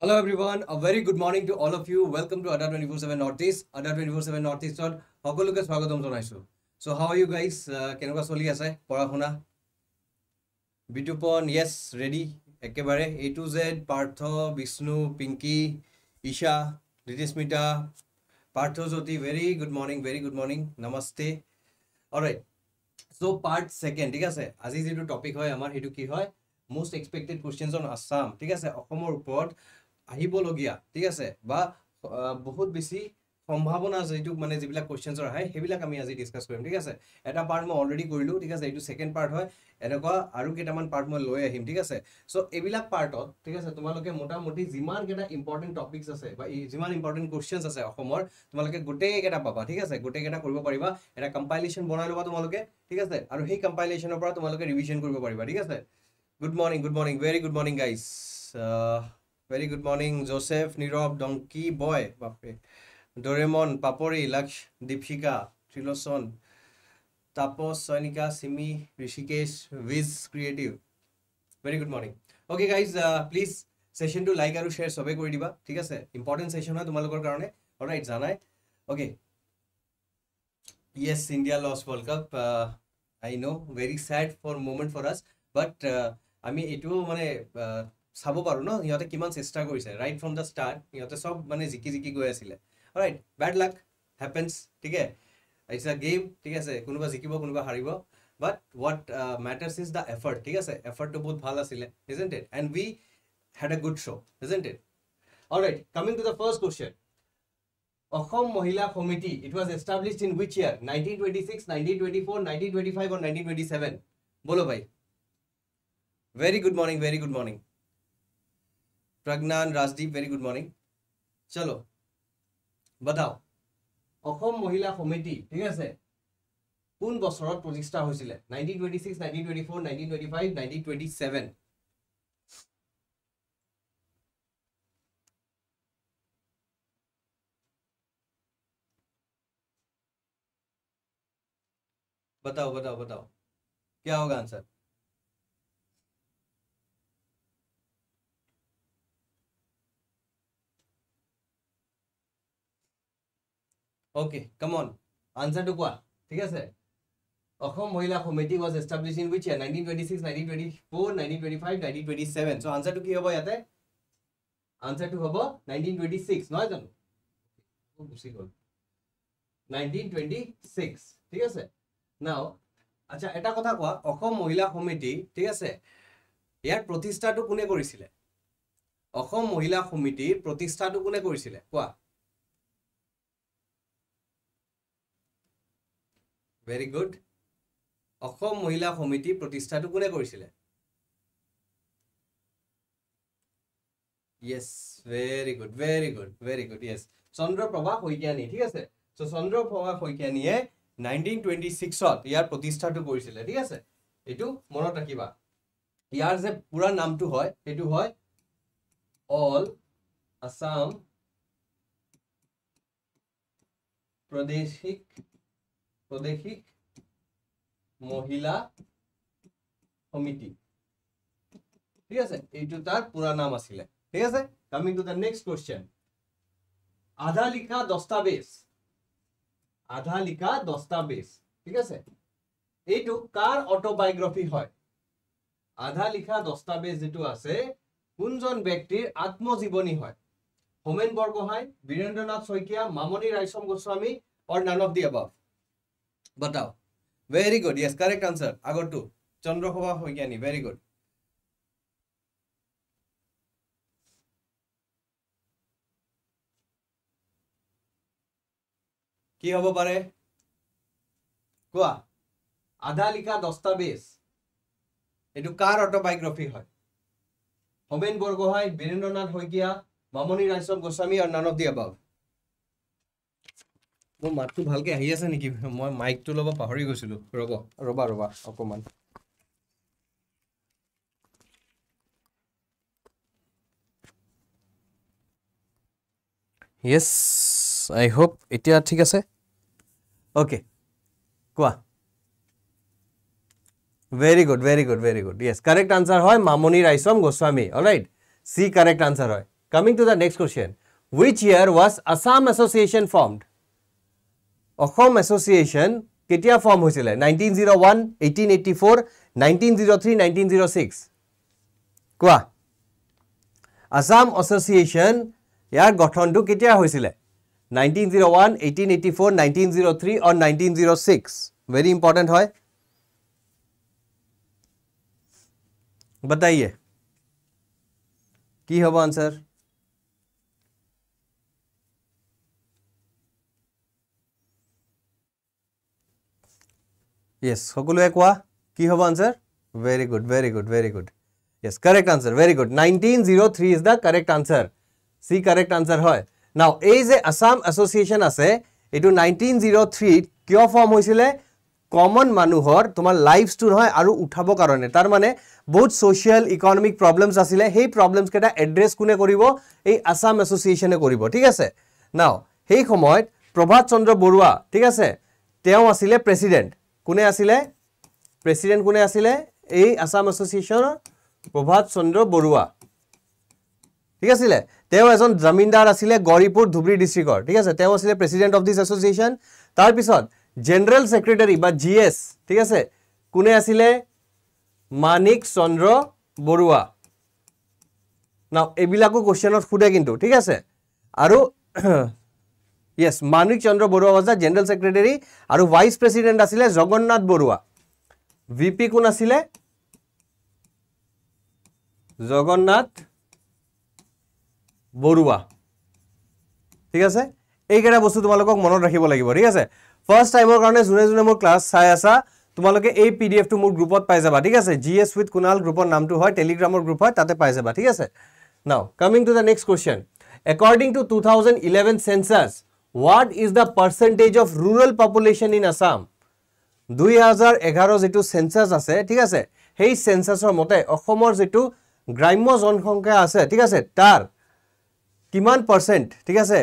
Hello everyone, a very good morning to all of you. Welcome to Adar 24-7 Northeast. Adar 24-7 Northeast. How are you guys? Uh, can you guys tell us about the video? Bitupon, yes, ready. A to Z, Partho, Vishnu, Pinky, Isha, Ritismita, Partho Zoti. Very good morning, very good morning. Namaste. Alright, so part second. Okay, this is the topic. What is the most expected questions on Assam? Okay, so, report. আহিবলগীয়া ঠিক আছে বা বহুত বেছি সম্ভাৱনা যিটো মানে যিবিলাক কুৱেশ্যনছৰ আহে সেইবিলাক আমি আজি ডিছকাছ কৰিম ঠিক আছে এটা পাৰ্ট মই অলৰেডি কৰিলোঁ ঠিক আছে এইটো ছেকেণ্ড পাৰ্ট হয় এনেকুৱা আৰু কেইটামান পাৰ্ট মই লৈ আহিম ঠিক আছে চ' এইবিলাক পাৰ্টত ঠিক আছে তোমালোকে মোটামুটি যিমানকেইটা ইম্পৰ্টেণ্ট টপিকছ আছে বা যিমান ইম্পৰ্টেণ্ট কুৱেশ্যনছ আছে অসমৰ তোমালোকে গোটেইকেইটা পাবা ঠিক আছে গোটেইকেইটা কৰিব পাৰিবা এটা কম্পাইলেশ্যন বনাই ল'বা তোমালোকে ঠিক আছে আৰু সেই কম্পাইলেশ্যনৰ পৰা তোমালোকে ৰিভিজন কৰিব পাৰিবা ঠিক আছে good morning good morning very good morning guys very good morning Joseph Nirav donkey boy বাপৰে Doraemon Papri Laksha Dipshikha Trilochan Tapas Sainika Simi Rishikesh wiz creative very good morning okay guys please সেশনটি লাইক আৰু শ্বেয়াৰ চবেই কৰি দিবা ঠিক আছে ইম্পৰ্টেণ্ট সেশন হয় তোমালোকৰ কাৰণে ৰাইট জানাই okay yes India lost world cup I know' very sad for moment for us but আমি এইটোও মানে uh, চাব পাৰোঁ ন সিহঁতে কিমান চেষ্টা কৰিছে ৰাইট ফ্ৰম দ্য ষ্টাৰ্ট সিহঁতে চব মানে জিকি জিকি গৈ আছিলে ৰাইট বেড লাক হেপেনছ ঠিক আছে গেম ঠিক আছে কোনোবা জিকিব কোনোবা হাৰিব but what matters is the effort ঠিক আছে এফাৰ্টটো বহুত ভাল আছিলে isn't it and we had a good show' isn't it all right coming to the first question Asom Mahila Samiti it was established in which year nineteen twenty six nineteen twenty four nineteen twenty five আৰু nineteen twenty seven বলো ভাই very good morning very good morning Pragyan Rajdeep very good morning चलो बताओ অখম মহিলা সমিতি ঠিক আছে কোন বছৰত প্ৰতিষ্ঠা হৈছিল 1926 1924 1925 1927 बताओ बताओ बताओ क्या होगा आंसर ওকে কমন আনসাৰটো কোৱা ঠিক আছে Asom Mahila Samiti was establish in which year nineteen twenty six nineteen twenty four nineteen twenty five nineteen twenty seven so' আনচাৰটো কি হ'ব ইয়াতে আনচাৰটো হ'ব নাইনটিন টুৱেণ্টি ছিক্স নহয় জানো গুচি গ'ল নাইনটিন টুৱেণ্টি ছিক্স ঠিক আছে নাও কথা কোৱা অসম মহিলা সমিতি ঠিক আছে ইয়াৰ প্ৰতিষ্ঠাটো কোনে কৰিছিলে অসম মহিলা সমিতিৰ প্ৰতিষ্ঠাটো কোনে কৰিছিলে কোৱা ভেৰি গুড অসম মহিলা সমিতি প্ৰতিষ্ঠাটো কোনে কৰিছিলে very good very good very good yes Chandraprabha Saikiani ঠিক আছে সো চন্দ্ৰপ্ৰভা শইকীয়ানীয়ে নাইনটিন টুৱেণ্টি ছিক্সত ইয়াৰ প্ৰতিষ্ঠাটো কৰিছিলে ঠিক আছে এইটো মনত ৰাখিবা ইয়াৰ যে পুৰা নামটো হয় সেইটো হয় অল আছাম প্ৰদেশিক স্বদেশিক মহিলা সমিতি ঠিক আছে এইটো তার পুরা নাম আছিলে ঠিক আছে coming to the next question Adha Likha দস্তাবেজ আধা লিখা দস্তাবেজ ঠিক আছে এইটো কার অটোবায়োগ্রাফি হয় আধা লিখা দস্তাবেজ যেটো আছে কোনজন ব্যক্তির আত্মজীবনী হয় Homen Borgohain Birendranath Saikia Mamoni Raisom Goswami or none of the above বটাও very good yes correct answer আগরটু চন্দ্রসভা শইকীয়ানী ভেরি গুড কি হব পারে কোয়া আধা লিখা দস্তাবেজ এটু কার অটোবায়োগ্রাফি হয় হোমেন বরগোহাই বীরেন্দ্রনাথ শইকীয়া মামনি রাজস্ব গোস্বামী আর নানব দিয়া বাবু মোৰ মাতটো ভালকৈ আহি আছে নেকি মই মাইকটো ল'ব পাহৰি গৈছিলোঁ ৰ'ব ৰ'বা ৰ'বা অকণমান য়েছ আই হোপ এতিয়া ঠিক আছে অ'কে কোৱা very good very good very good yes correct answer হয় Mamoni Raisom Goswami all right C correct answer হয় coming to the next question which year was Assam association formed Asom association কেতিয়া ফৰ্ম হৈছিলে nineteen zero' one eighteen eighty four nineteen zero' three nineteen zero' six কোৱা Assam association ইয়াৰ গঠনটো কেতিয়া হৈছিলে nineteen zero' one eighteen eighty four nineteen zero' three or nineteen zero' six very important হয় বতাইয়ে কি হ'ব আনচাৰ Yes, সকলোয়ে কোয়া কি হব answer very good very good very good yes correct answer very good 1903 is the correct answer C correct answer হয় now এই যে আসাম অ্যাসোসিয়েশন আছে এটু 1903 কিয় ফর্ম হইছিলে কমন মানুহর তোমার লাইফ স্টোর হয় আর উঠাবো কারণে তার মানে বহুত সোশ্যাল ইকোনমিক প্রবলেমস আসিলে হেই প্রবলেমস কেটা অ্যাড্রেস কোনে করিব এই আসাম অ্যাসোসিয়েশনে করিব ঠিক আছে নাও হেই সময় প্রভাত চন্দ্র বৰুৱা ঠিক আছে তেও আসিলে প্ৰেসিডেন্ট কোনে আছিলে প্ৰেচিডেণ্ট কোনে আছিলে এই আছাম এছ'চিয়েশ্যনৰ প্ৰভাত চন্দ্ৰ বৰুৱা ঠিক আছিলে তেওঁ এজন জামিনদাৰ আছিলে গৌৰীপুৰ ধুবুৰী ডিষ্ট্ৰিক্টৰ ঠিক আছে তেওঁ আছিলে প্ৰেচিডেণ্ট অফ দিছ এছ'চিয়েশ্যন তাৰপিছত জেনেৰেল ছেক্ৰেটেৰী বা জি এছ ঠিক আছে কোনে আছিলে মানিক চন্দ্ৰ বৰুৱা ন এইবিলাকো কুৱেশ্যনত সোধে কিন্তু ঠিক আছে আৰু য়েছ মানিক চন্দ্ৰ বৰুৱা গজা জেনেৰেল ছেক্ৰেটেৰী আৰু ভাইচ প্ৰেচিডেণ্ট আছিলে জগন্নাথ বৰুৱা ভি পি কোন আছিলে জগন্নাথ বৰুৱা ঠিক আছে এইকেইটা বস্তু তোমালোকক মনত ৰাখিব লাগিব ঠিক আছে ফাৰ্ষ্ট টাইমৰ কাৰণে যোনে যোনে মোৰ ক্লাছ চাই আছা তোমালোকে এই পি ডি এফটো মোৰ গ্ৰুপত পাই যাবা ঠিক আছে জি এছ উইথ কুণাল গ্ৰুপৰ নামটো হয় টেলিগ্ৰামৰ গ্ৰুপ হয় তাতে পাই যাবা ঠিক আছে now coming to the next question according to two thousand eleven census what is the percentage of rural population in Assam? 2011 যেটো census আছে ঠিক আছে সেই সেনসাসৰ মতে অসমৰ যেটো গ্ৰাম্য জনসংখ্যা আছে ঠিক আছে তাৰ কিমান পাৰ্চেণ্ট ঠিক আছে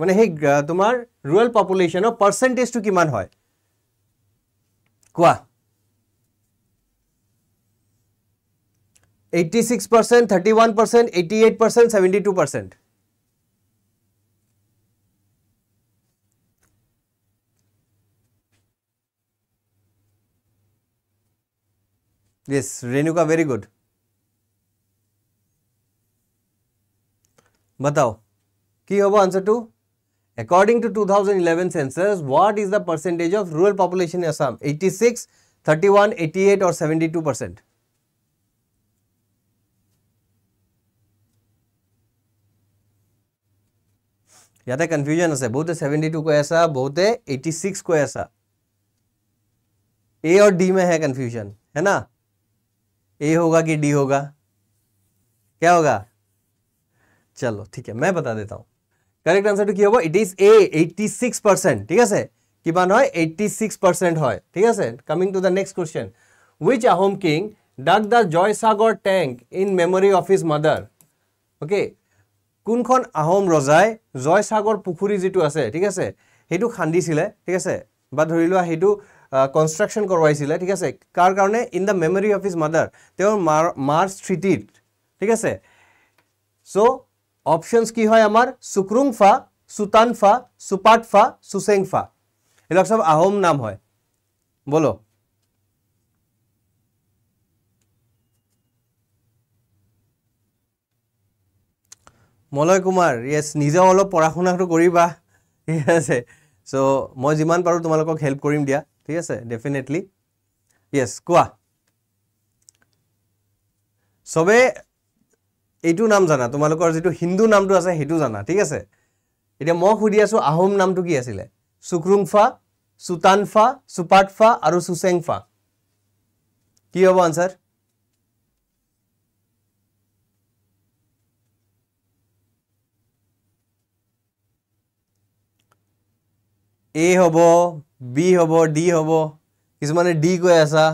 মানে সেই তোমাৰ ৰুৰেল পপুলেশ্যনৰ পাৰ্চেণ্টেজটো কিমান হয় কোৱা eighty six percent thirty one percent eighty eight percent seventy two percent Yes, Renuka, very good. बताओ ki hobo answer to according to 2011 census what is the percentage of rural population in assam 86 31 88 or 72 percent? याते confusion है बहुत seventy to को आसा बहुत है six को आसा ए और डी में है कन्फ्यूजन है ना ए होगा कि डी होगा क्या होगा चलो ठीक है मैं बता देता हूं करेक्ट आंसर टू क्या इट इज ए 86 परसेंट ठीक है कि मान है 86 परसेंट है ठीक है coming to the next question which Ahom king dug the Joy Sagar tank in memory of his mother okay कौन आहोम रजाय जय सागर पुखुरी जी ठीक है खानी ठीक है बा धरल কনষ্ট্ৰাকশ্যন কৰোৱাইছিলে ঠিক আছে কাৰ কাৰণে in the memory of his mother তেওঁৰ মাৰ মাৰ স্মৃতিত ঠিক আছে চ' অপশ্যনছ কি হয় আমাৰ চুক্ৰুংফা চুতানফা চুপাটফা চুচেংফা এইবিলাক চব আহোম নাম হয় বলো মলয় কুমাৰ য়েছ নিজেও অলপ পঢ়া শুনাটো কৰিবা ঠিক আছে চ' মই যিমান পাৰোঁ তোমালোকক হেল্প কৰিম দিয়া ঠিক আছে ডেফিনেটলি ইয়েছ কোৱা চবে এইটো নাম জানা তোমালোকৰ যিটো হিন্দু নামটো আছে সেইটো জানা ঠিক আছে এতিয়া মই সুধি আছো আহোম নামটো কি আছিলে চুক্ৰুংফা চুতানফা চুপাটফা আৰু চুচেংফা কি হ'ব আনচাৰ এ হ'ব বি হ'ব ডি হ'ব কিছুমানে ডি কৈ আছা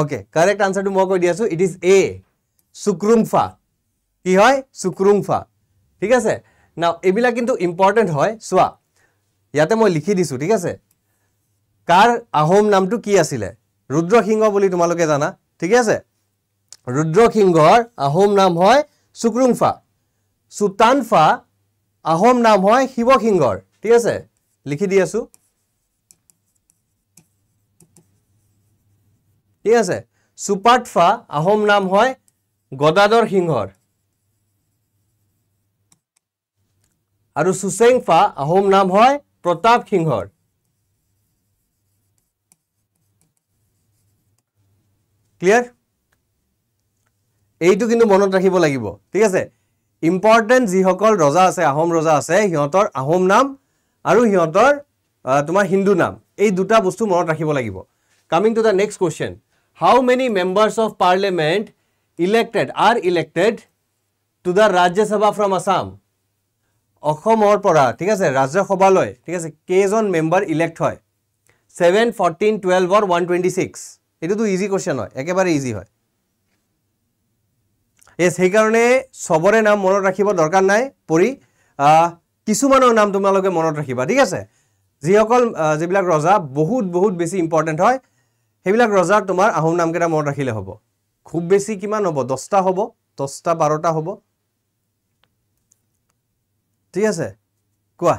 অ'কে কাৰেক্ট আনচাৰটো মই কৈ দি আছোঁ ইট ইজ এ চুক্ৰুংফা কি হয় চুক্ৰুংফা ঠিক আছে না এইবিলাক কিন্তু ইম্পৰ্টেণ্ট হয় চোৱা ইয়াতে মই লিখি দিছোঁ ঠিক আছে কাৰ আহোম নামটো কি আছিলে ৰুদ্ৰসিংহ বুলি তোমালোকে জানা ঠিকে আছে ৰুদ্ৰসিংহৰ আহোম নাম হয় চুকৰুংফা চুতানফা আহোম নাম হয় শিৱসিংহৰ ঠিক আছে লিখি দি আছো ঠিক আছে চুপাটফা আহোম নাম হয় গদাদৰ সিংহৰ আৰু চুচেংফা আহোম নাম হয় প্ৰতাপ সিংহৰ ক্লিয়াৰ এইটো কিন্তু মনত ৰাখিব লাগিব ঠিক আছে ইম্পৰ্টেণ্ট যিসকল ৰজা আছে আহোম ৰজা আছে সিহঁতৰ আহোম নাম আৰু সিহঁতৰ তোমাৰ হিন্দু নাম এই দুটা বস্তু মনত ৰাখিব লাগিব coming to the next question how many members of parliament elected are elected to the Rajya Sabha from Assam অসমৰ পৰা ঠিক আছে ৰাজ্যসভালৈ ঠিক আছে কেইজন মেম্বাৰ ইলেক্ট হয় ছেভেন ফৰ্টিন টুৱেলভৰ ওৱান টুৱেণ্টি ছিক্স এইটোতো ইজি কুৱেশ্যন হয় একেবাৰে ইজি হয় এই সেইকাৰণে চবৰে নাম মনত ৰাখিব দৰকাৰ নাই পৰি কিছুমানৰ নাম তোমালোকে মনত ৰাখিবা ঠিক আছে যিসকল যিবিলাক ৰজা বহুত বহুত বেছি ইম্পৰ্টেণ্ট হয় সেইবিলাক ৰজাৰ তোমাৰ আহোম নামকেইটা মনত ৰাখিলে হ'ব খুব বেছি কিমান হ'ব দহটা হ'ব দহটা বাৰটা হ'ব ঠিক আছে কোৱা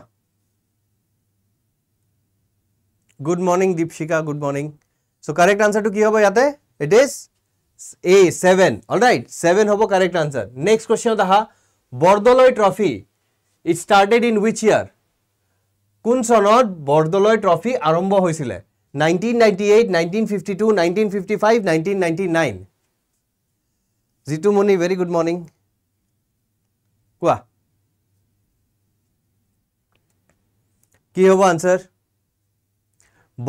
good morning Dipshikha good morning so' correct আনচাৰটো কি হ'ব ইয়াতে it is a seven all right seven hmm correct answer next question था Bordoloi trophy it started in which year कौन सन बरदलय ट्रफी आरम्भ हो nineteen ninety eight nineteen fifty two nineteen fifty five nineteen ninety nine Jitumoni very good morning क्या कि हम answer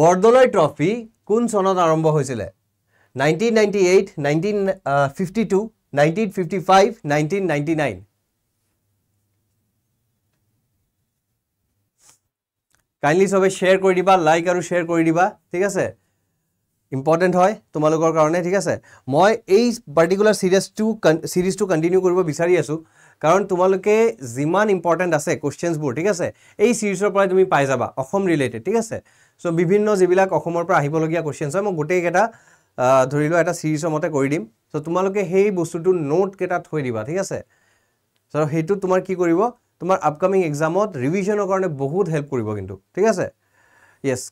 बरदलय trophy कौन सन आरम्भ हो কাইণ্ডলি চবে শ্বেয়াৰ কৰি দিবা লাইক আৰু শ্বেয়াৰ কৰি দিবা ঠিক আছে ইম্পৰ্টেণ্ট হয় তোমালোকৰ কাৰণে ঠিক আছে মই এই পাৰ্টিকুলাৰ চিৰিজটো চিৰিজটো কণ্টিনিউ কৰিব বিচাৰি আছোঁ কাৰণ তোমালোকে যিমান ইম্পৰ্টেণ্ট আছে কুৱেশ্যনছবোৰ ঠিক আছে এই চিৰিজৰ পৰাই তুমি পাই যাবা অসম ৰিলেটেড ঠিক আছে চ' বিভিন্ন যিবিলাক অসমৰ পৰা আহিবলগীয়া কুৱেশ্যনছ হয় মই গোটেইকেইটা ধৰি লোৱা এটা চিৰিজৰ মতে কৰি দিম চ' তোমালোকে সেই বস্তুটো নোটকেইটা থৈ দিবা ঠিক আছে চ' সেইটো তোমাৰ কি কৰিব তোমাৰ আপকামিং এক্সামত ৰিভিজনৰ কাৰণে বহুত হেল্প কৰিব কিন্তু ঠিক আছে য়েছ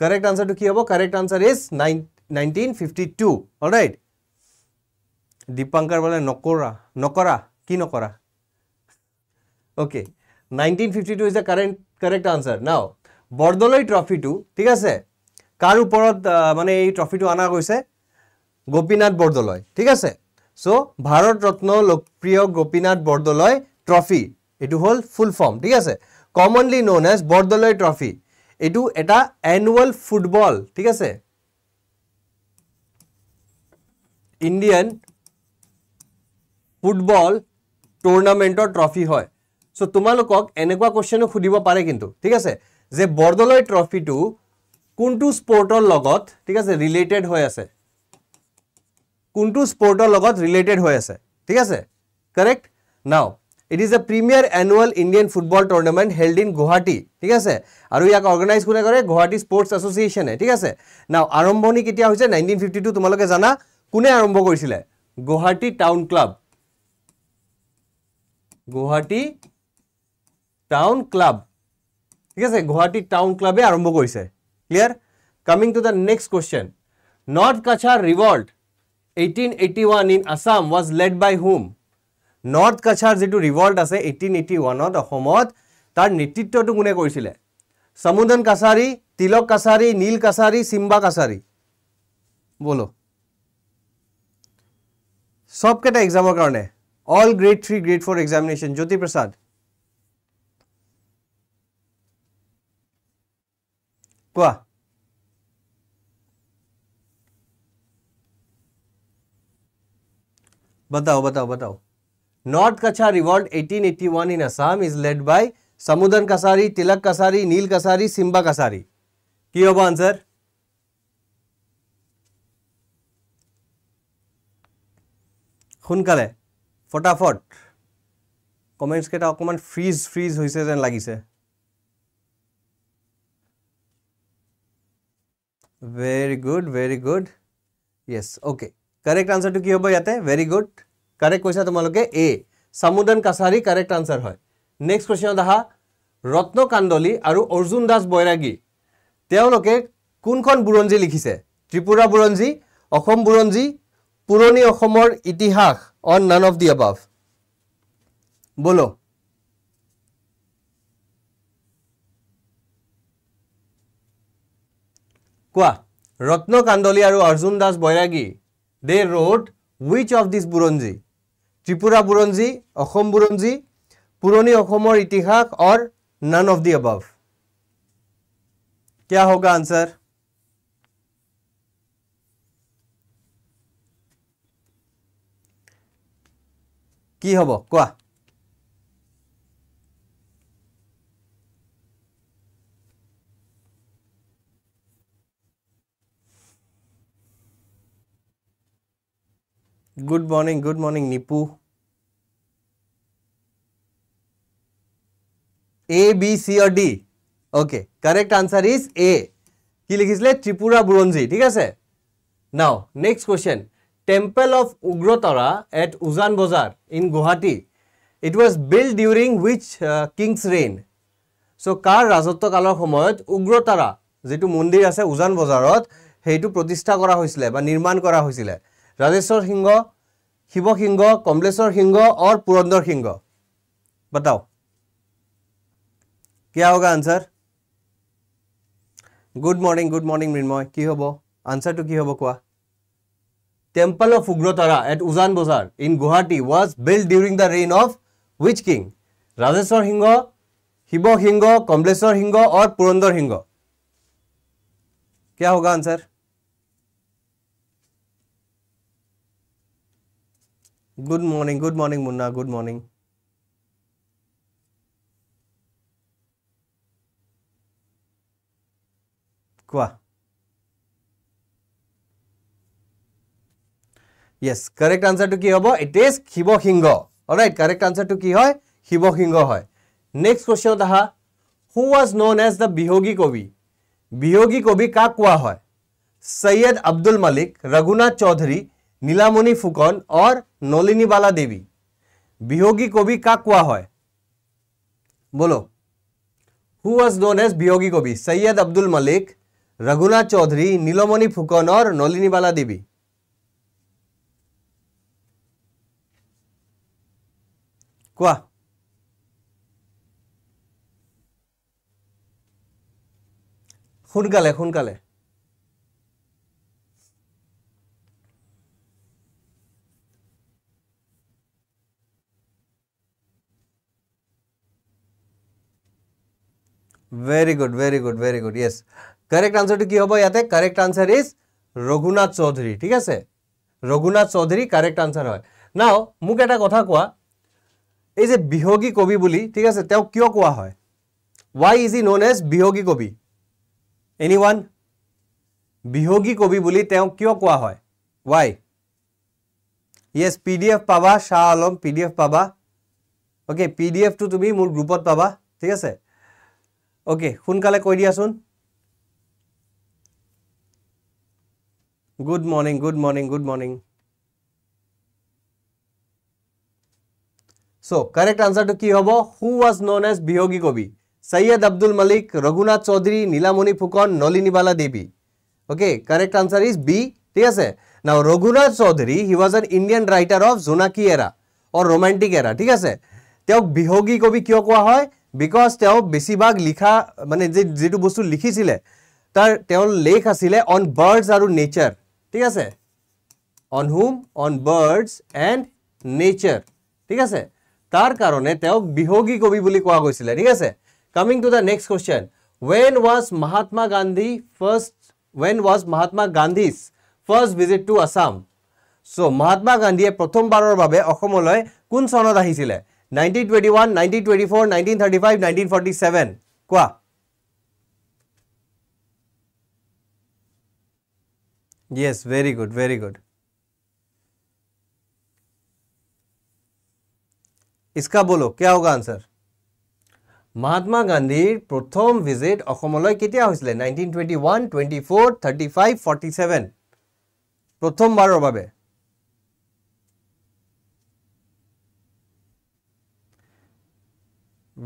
কাৰেক্ট আনচাৰটো কি হ'ব correct answer is nine nineteen fifty two all right Dipankar বোলে নকৰা নকৰা কি নকৰা okay nineteen fifty two is the current correct answer now Bordoloi ট্ৰফিটো ঠিক আছে কাৰ ওপৰত মানে এই ট্ৰফিটো অনা গৈছে গোপীনাথ বৰদলৈ ঠিক আছে চ' ভাৰত ৰত্ন লোকপ্ৰিয় গোপীনাথ বৰদলৈ ট্ৰফি এইটো হ'ল ফুল ফৰ্ম ঠিক আছে commonly known as Bordoloi trophy এইটো এটা এনুৱেল ফুটবল ঠিক আছে ইণ্ডিয়ান ফুটবল টুৰ্ণামেণ্টৰ ট্ৰফি হয় চ' তোমালোকক এনেকুৱা কুৱেশ্যনো সুধিব পাৰে কিন্তু ঠিক আছে যে বৰদলৈ ট্ৰফিটো কোনটো স্পৰ্টৰ লগত ঠিক আছে ৰিলেটেড হৈ আছে কোনটো স্পৰ্টৰ লগত ৰিলেটেড হৈ আছে ঠিক আছে correct now it is a premier annual Indian football tournament held in Guwahati ঠিক আছে আৰু ইয়াক অৰ্গেনাইজ কোনে কৰে গুৱাহাটী স্পৰ্টছ এছ'চিয়েশ্যনে ঠিক আছে নাও আৰম্ভণি কেতিয়া হৈছে নাইনটিন ফিফটি টু তোমালোকে জানা কোনে আৰম্ভ কৰিছিলে Guwahati town club Guwahati town club ঠিক আছে গুৱাহাটী টাউন ক্লাবে আৰম্ভ কৰিছে clear coming to the next question north kachar revolt 1881 in assam was led by whom north Cachar যিটো ৰিভল্ট আছে এইটিন এইটি ওৱানত অসমত তাৰ নেতৃত্বটো কোনে কৰিছিলে সমুদন কাছাৰী তিলক কাছাৰী নীল কাছাৰী চিম্বা কাছাৰী বলো সবকেইটা এক্সামৰ কাৰণে all grade three grade four examination Jyoti Prasad কো বা দাও দাও দাও north Cachar revolt 1881 in Assam is led by Sambhudan Kachari Tilak Kachari Neel Kachari Simba Kachari কি হবে আনসার খুনকালে ফটাফট কমেন্টস কেটা অকমান ফ্রিজ ফ্রিজ হইছে যেন লাগিছে very good very good yes okay correct আনসারটো কি হব ইয়াতে ভেরি গুড কারেক্ট কইছা তোমালকে A Sambhudan Kachari correct answer হয় নেক্সট কোশ্চেন দহা রত্নকান্দলি আর অর্জুন দাস বৈরাগী তেওঁলোকে কোনখন বুৰঞ্জী লিখিছে ত্ৰিপুৰা বুৰঞ্জী অসম বুৰঞ্জী পুৰণি অসমৰ ইতিহাস or none of the above ব'ল' কোৱা ৰত্ন কান্দলী আৰু Arjun Das Bairagi they wrote which of this বুৰঞ্জী ত্ৰিপুৰা বুৰঞ্জী অসম বুৰঞ্জী পুৰণি অসমৰ ইতিহাস অৰ নান অফ দি এবভ কিয় হ'গা আনচাৰ কি হ'ব কোৱা good morning good morning Nipu A B C or D okay correct answer is A কি লিখিছিলে ত্ৰিপুৰা বুৰঞ্জী ঠিক আছে now next question temple of Ugratara at Ujan Bazar in Guwahati it was build during with kings reign so' কাৰ ৰাজত্ব কালৰ সময়ত উগ্ৰতাৰা যিটো মন্দিৰ আছে উজান বজাৰত সেইটো প্ৰতিষ্ঠা কৰা হৈছিলে বা নিৰ্মাণ কৰা হৈছিলে राजेश्वर सिंह शिव सिंह कमलेश्वर सिंह और पुरंदर सिंह बताओ क्या होगा answer good morning good morning Mrinmoy कि हम आंसर तो कि हम क्या temple of Ugratara at Ujan Bazar in Guwahati was build during the reign of which king Rajeswar Singh Shiv Singh Kamaleswar Singh और पुरंदर सिंह क्या होगा answer good morning good morning Munna good morning yes correct answer तो की हम it is Shiv Singh right correct answer तो की है शिव सिंह है नेक्स्ट क्वेश्चन अहा who was known as the Bihogi Kobi Bihogi कवि का क्या है सैयद अब्दुल मलिक रघुनाथ चौधरी नीलामणि फुकन और নলিনীবালা দেবী বিহোগী কবি का क्या है बोलो हु वॉज नोन एज वियोगी कवि सैयद अब्दुल मलिक रघुनाथ चौधरी नीलमणि फुकन और नलिनी बाला देवी क्या सोकाले सोकाले very good very good very good yes correct আনসারটি কি হব ইয়াতে correct answer is Raghunath Choudhury ঠিক আছে রঘুনাথ চৌধুরী কারেক্ট আনসার হয় নাও মোক একটা কথা কোয়া এই যে বিহগী কবি বলি ঠিক আছে তেও কিয় কোয়া হয় why is he known as Bihogi Kobi any one বিহগী কবি বলি তেও কিয় কোয়া হয় ওয়াই ইয়েস পিডিএফ পাবা শাহ আলম পিডিএফ পাবা ওকে পিডিএফ তো তুমি মূল গ্রুপত পাবা ঠিক আছে ओके सोकाले कह दियासन good morning good morning good morning so correct answer तो हम हू वज नोन एज विहगी Kavi Syed Abdul Malik Raghunath Choudhary Nilamani Phukan Nalini Bala Devi okay correct answer is B ठीक है ना Raghunath Choudhary he was an Indian writer of जोन एरा और रोमांटिक एरा ठीक है विहगी कवि क्य क्या है বিকজ তেওঁ বেছিভাগ লিখা মানে যে যিটো বস্তু লিখিছিলে তাৰ তেওঁৰ লেখ আছিলে অন বাৰ্ডছ আৰু নেচাৰ ঠিক আছে on home on birds and nature ঠিক আছে তাৰ কাৰণে তেওঁক বিহগী কবি বুলি কোৱা গৈছিলে ঠিক আছে coming to the next question when was Mahatma Gandhi first when was Mahatma Gandhi's first visit to Assam so' Mahatma গান্ধীয়ে প্ৰথমবাৰৰ বাবে অসমলৈ কোন চনত আহিছিলে Yes, very good very good इसका बोलो क्या होगा आंसर महात्मा गांधी प्रथम visit nineteen twenty one twenty four thirty five forty seven प्रथम बारे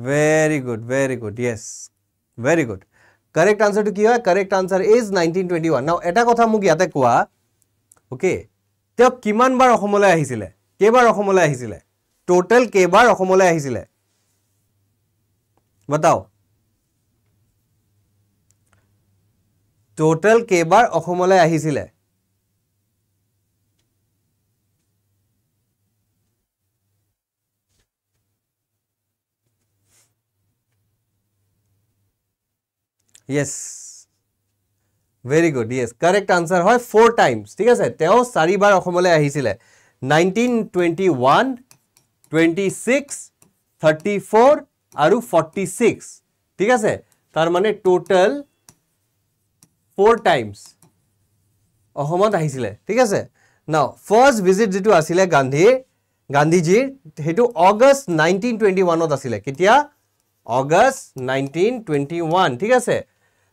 very good very good yes very good correct answer तो है correct answer is nineteen twenty one ना कथा मूल इतने क्या ओके बार आहिसिले कई बार आहिसिले टोटल कई बार आहिसिले बताओ टोटल कई बार आहिसिले Yes. Very good. Yes. Correct answer is four times. ঠিক আছে? তেও চারিবার অসমলে আহিছিলে. 1921, 26, 34 আৰু 46. ঠিক আছে? তার মানে টোটাল four times. আহিছিলে. ঠিক আছে? Now, first visit যেটো আছিলে গান্ধী গান্ধীজি হেতু অগাস্ট 1921 ত আছিলে। কেতিয়া? অগাস্ট 1921. ঠিক আছে?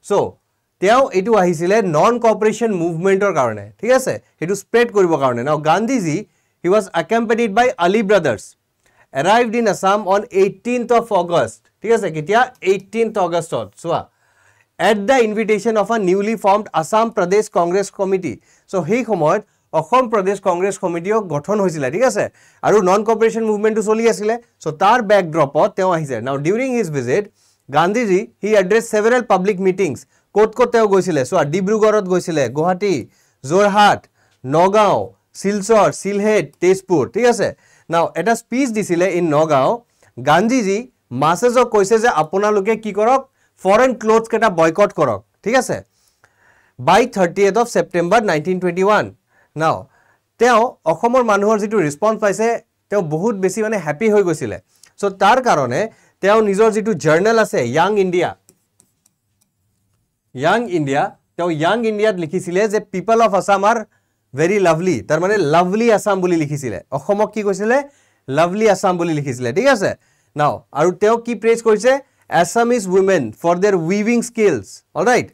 চ' তেওঁ এইটো আহিছিলে নন কপাৰেশ্যন মুভমেণ্টৰ কাৰণে ঠিক আছে সেইটো স্প্ৰেড কৰিবৰ কাৰণে ন Gandhiji he was accompanied by Ali brothers arrived in Assam on eighteenth of August ঠিক আছে কেতিয়া এইটিনথ অগষ্টত চোৱা at the invitation of a newly formed Assam Pradesh Congress committee so' সেই সময়ত অসম প্ৰদেশ কংগ্ৰেছ কমিটিও গঠন হৈছিলে ঠিক আছে আৰু নন কপাৰেশ্যন মুভমেণ্টটো চলি আছিলে চ' তাৰ বেকড্ৰপত তেওঁ আহিছে now during his visit Gandhiji he address several public meetings ক'ত ক'ত তেওঁ গৈছিলে চোৱা ডিব্ৰুগড়ত গৈছিলে গুৱাহাটী যোৰহাট নগাঁও শিলচৰ চিলহেট তেজপুৰ ঠিক আছে নাও এটা স্পীচ দিছিলে ইন নগাঁও গান্ধীজী মাছেজক কৈছে যে আপোনালোকে কি কৰক ফৰেন ক্লথছকেইটা বয়কট কৰক ঠিক আছে by thirty eight of September nineteen twenty one now তেওঁ অসমৰ মানুহৰ যিটো ৰেছপঞ্চ পাইছে তেওঁ বহুত বেছি মানে হেপ্পী হৈ গৈছিলে চ' তাৰ কাৰণে তেওঁ নিজৰ যিটো জাৰ্নেল আছে য়াং ইণ্ডিয়া য়াং ইণ্ডিয়া তেওঁ য়াং ইণ্ডিয়াত লিখিছিলে যে people of Assam are very lovely তাৰমানে লাভলি আছাম বুলি লিখিছিলে অসমক কি কৈছিলে লাভলি আছাম বুলি লিখিছিলে ঠিক আছে নাও আৰু তেওঁ কি প্ৰেজ কৰিছে Assamese women for their weaving skills all right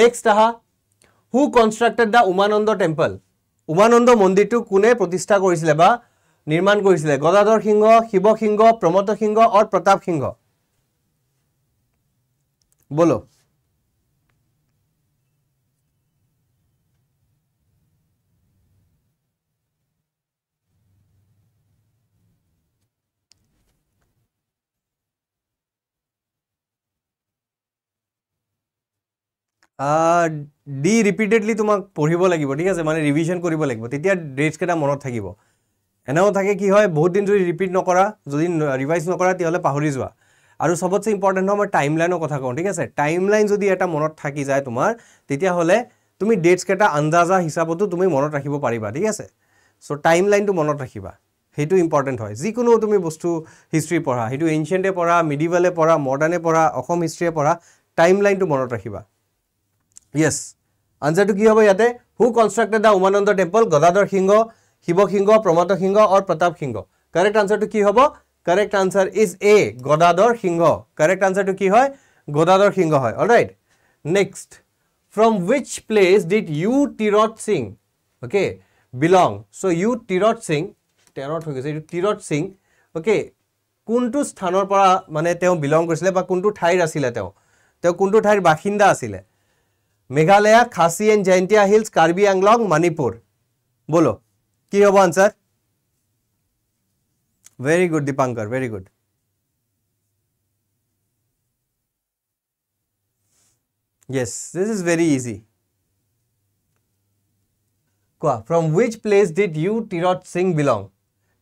next আহা who constructed the Umananda temple Umananda মন্দিৰটো কোনে প্ৰতিষ্ঠা কৰিছিলে বা নিৰ্মাণ কৰিছিলে গদাধৰ সিংহ শিৱসিংহ প্ৰমত সিংহ আৰু প্ৰতাপ সিংহ বলো ডি ৰিপিটেডলি তোমাক পঢ়িব লাগিব ঠিক আছে মানে ৰিভিশ্যন কৰিব লাগিব তেতিয়া ড্ৰেছকেইটা মনত থাকিব এনেও থাকে কি হয় বহুত দিন যদি ৰিপিট নকৰা যদি ৰিভাইজ নকৰা তেতিয়াহ'লে পাহৰি যোৱা আৰু চবতছে ইম্পৰ্টেণ্ট হয় মই টাইম লাইনৰ কথা কওঁ ঠিক আছে টাইম লাইন যদি এটা মনত থাকি যায় তোমাৰ তেতিয়াহ'লে তুমি ডেটছকেইটা আন্দাজা হিচাপতো তুমি মনত ৰাখিব পাৰিবা ঠিক আছে চ' টাইম লাইনটো মনত ৰাখিবা সেইটো ইম্পৰ্টেণ্ট হয় যিকোনো তুমি বস্তু হিষ্ট্ৰী পঢ়া সেইটো এনচিয়েণ্টে পঢ়া মিডিভেলে পঢ়া মডাৰ্ণে পঢ়া অসম হিষ্ট্ৰীয়ে পঢ়া টাইম লাইনটো মনত ৰাখিবা য়েছ আঞ্জাৰটো কি হ'ব ইয়াতে who constructed the Umananda temple Gadadhar Singha Shivasingha Pramatta Singha or Pratap Singha correct আনচাৰটো কি হ'ব correct answer is A Gadadhar Singha correct আনচাৰটো কি হয় গদাদৰ সিংহ হয় all right next from which place did you Tirot Singh okay belong so' you Tirot Singh তেৰত হৈ গৈছে ইউ তিৰত সিং অ'কে কোনটো স্থানৰ পৰা মানে তেওঁ বিলং কৰিছিলে বা কোনটো ঠাইৰ আছিলে তেওঁ তেওঁ কোনটো ঠাইৰ বাসিন্দা আছিলে মেঘালয়া খাচী এণ্ড জয়ন্তীয়া হিলছ কাৰ্বি আংলং মণিপুৰ বলো की हम answer very good Dipankar very good yes this is very easy क्वा from which place did you Tirot Singh belong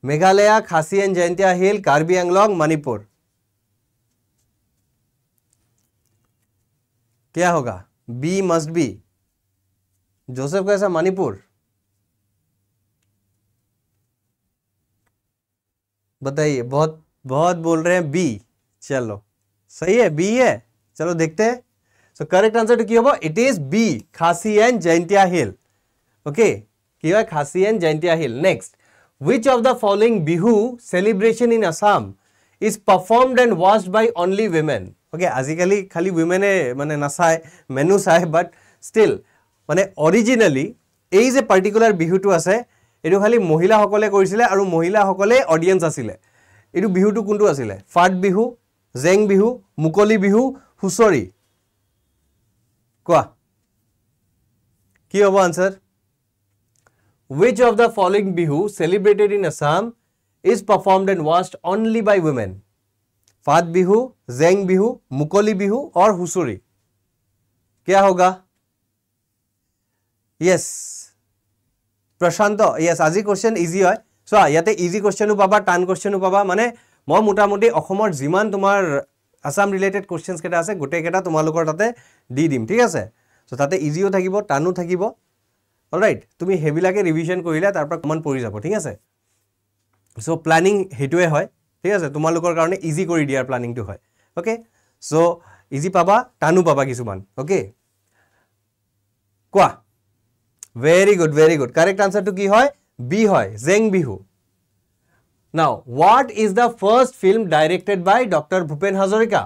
Meghalaya Khasi and Jaintia hill Karbi Anglong Manipur क्या होगा बी मस्ट बी जोसेफ कैसा मणिपुर बताइए बहुत बहुत बोल रहे हैं बी चलो सही है बी है चलो देखते हैं सो करेक्ट आंसर टू क्यों it is B Khasi and Jaintia hill okay क्या है Khasi and Jaintia hill next which of the following Bihu celebration in Assam is perform and watched by only women okay आजिकल खाली वुमेने मैंने नसाय मेनू चाय बट स्टिल मैंने ओरिजिनली पार्टिकुलर विहू तो आसे এইটো খালি মহিলাসকলে কৰিছিলে আৰু মহিলাসকলে অডিয়েঞ্চ আছিলে এইটো বিহুটো কোনটো আছিলে ফাট বিহু জেং বিহু মুকলি বিহু হুঁচৰি কোৱা কি হ'ব answer which of the following bihu celebrated in assam is performed and watched only by women Phat Bihu Jeng Bihu Mukoli Bihu और हुसुरी क्या होगा यस yes. প্ৰশান্ত য়েছ আজি কুৱেশ্যন ইজি হয় চোৱা ইয়াতে ইজি কুৱেশ্যনো পাবা টান কুৱেশ্যনো পাবা মানে মই মোটামুটি অসমৰ যিমান তোমাৰ আছাম ৰিলেটেড কুৱেশ্যনছকেইটা আছে গোটেইকেইটা তোমালোকৰ তাতে দি দিম ঠিক আছে চ' তাতে ইজিও থাকিব টানো থাকিব অল ৰাইট তুমি সেইবিলাকে ৰিভিশ্যন কৰিলে তাৰপৰা অকণমান পৰি যাব ঠিক আছে চ' প্লেনিং সেইটোৱে হয় ঠিক আছে তোমালোকৰ কাৰণে ইজি কৰি দিয়াৰ প্লেনিংটো হয় অ'কে চ' ইজি পাবা টানো পাবা কিছুমান অ'কে কোৱা very good very good correct আনসারটা কি হয় বি হয় Jeng Bihu now what is the first film directed by doctor Bhupen Hazarika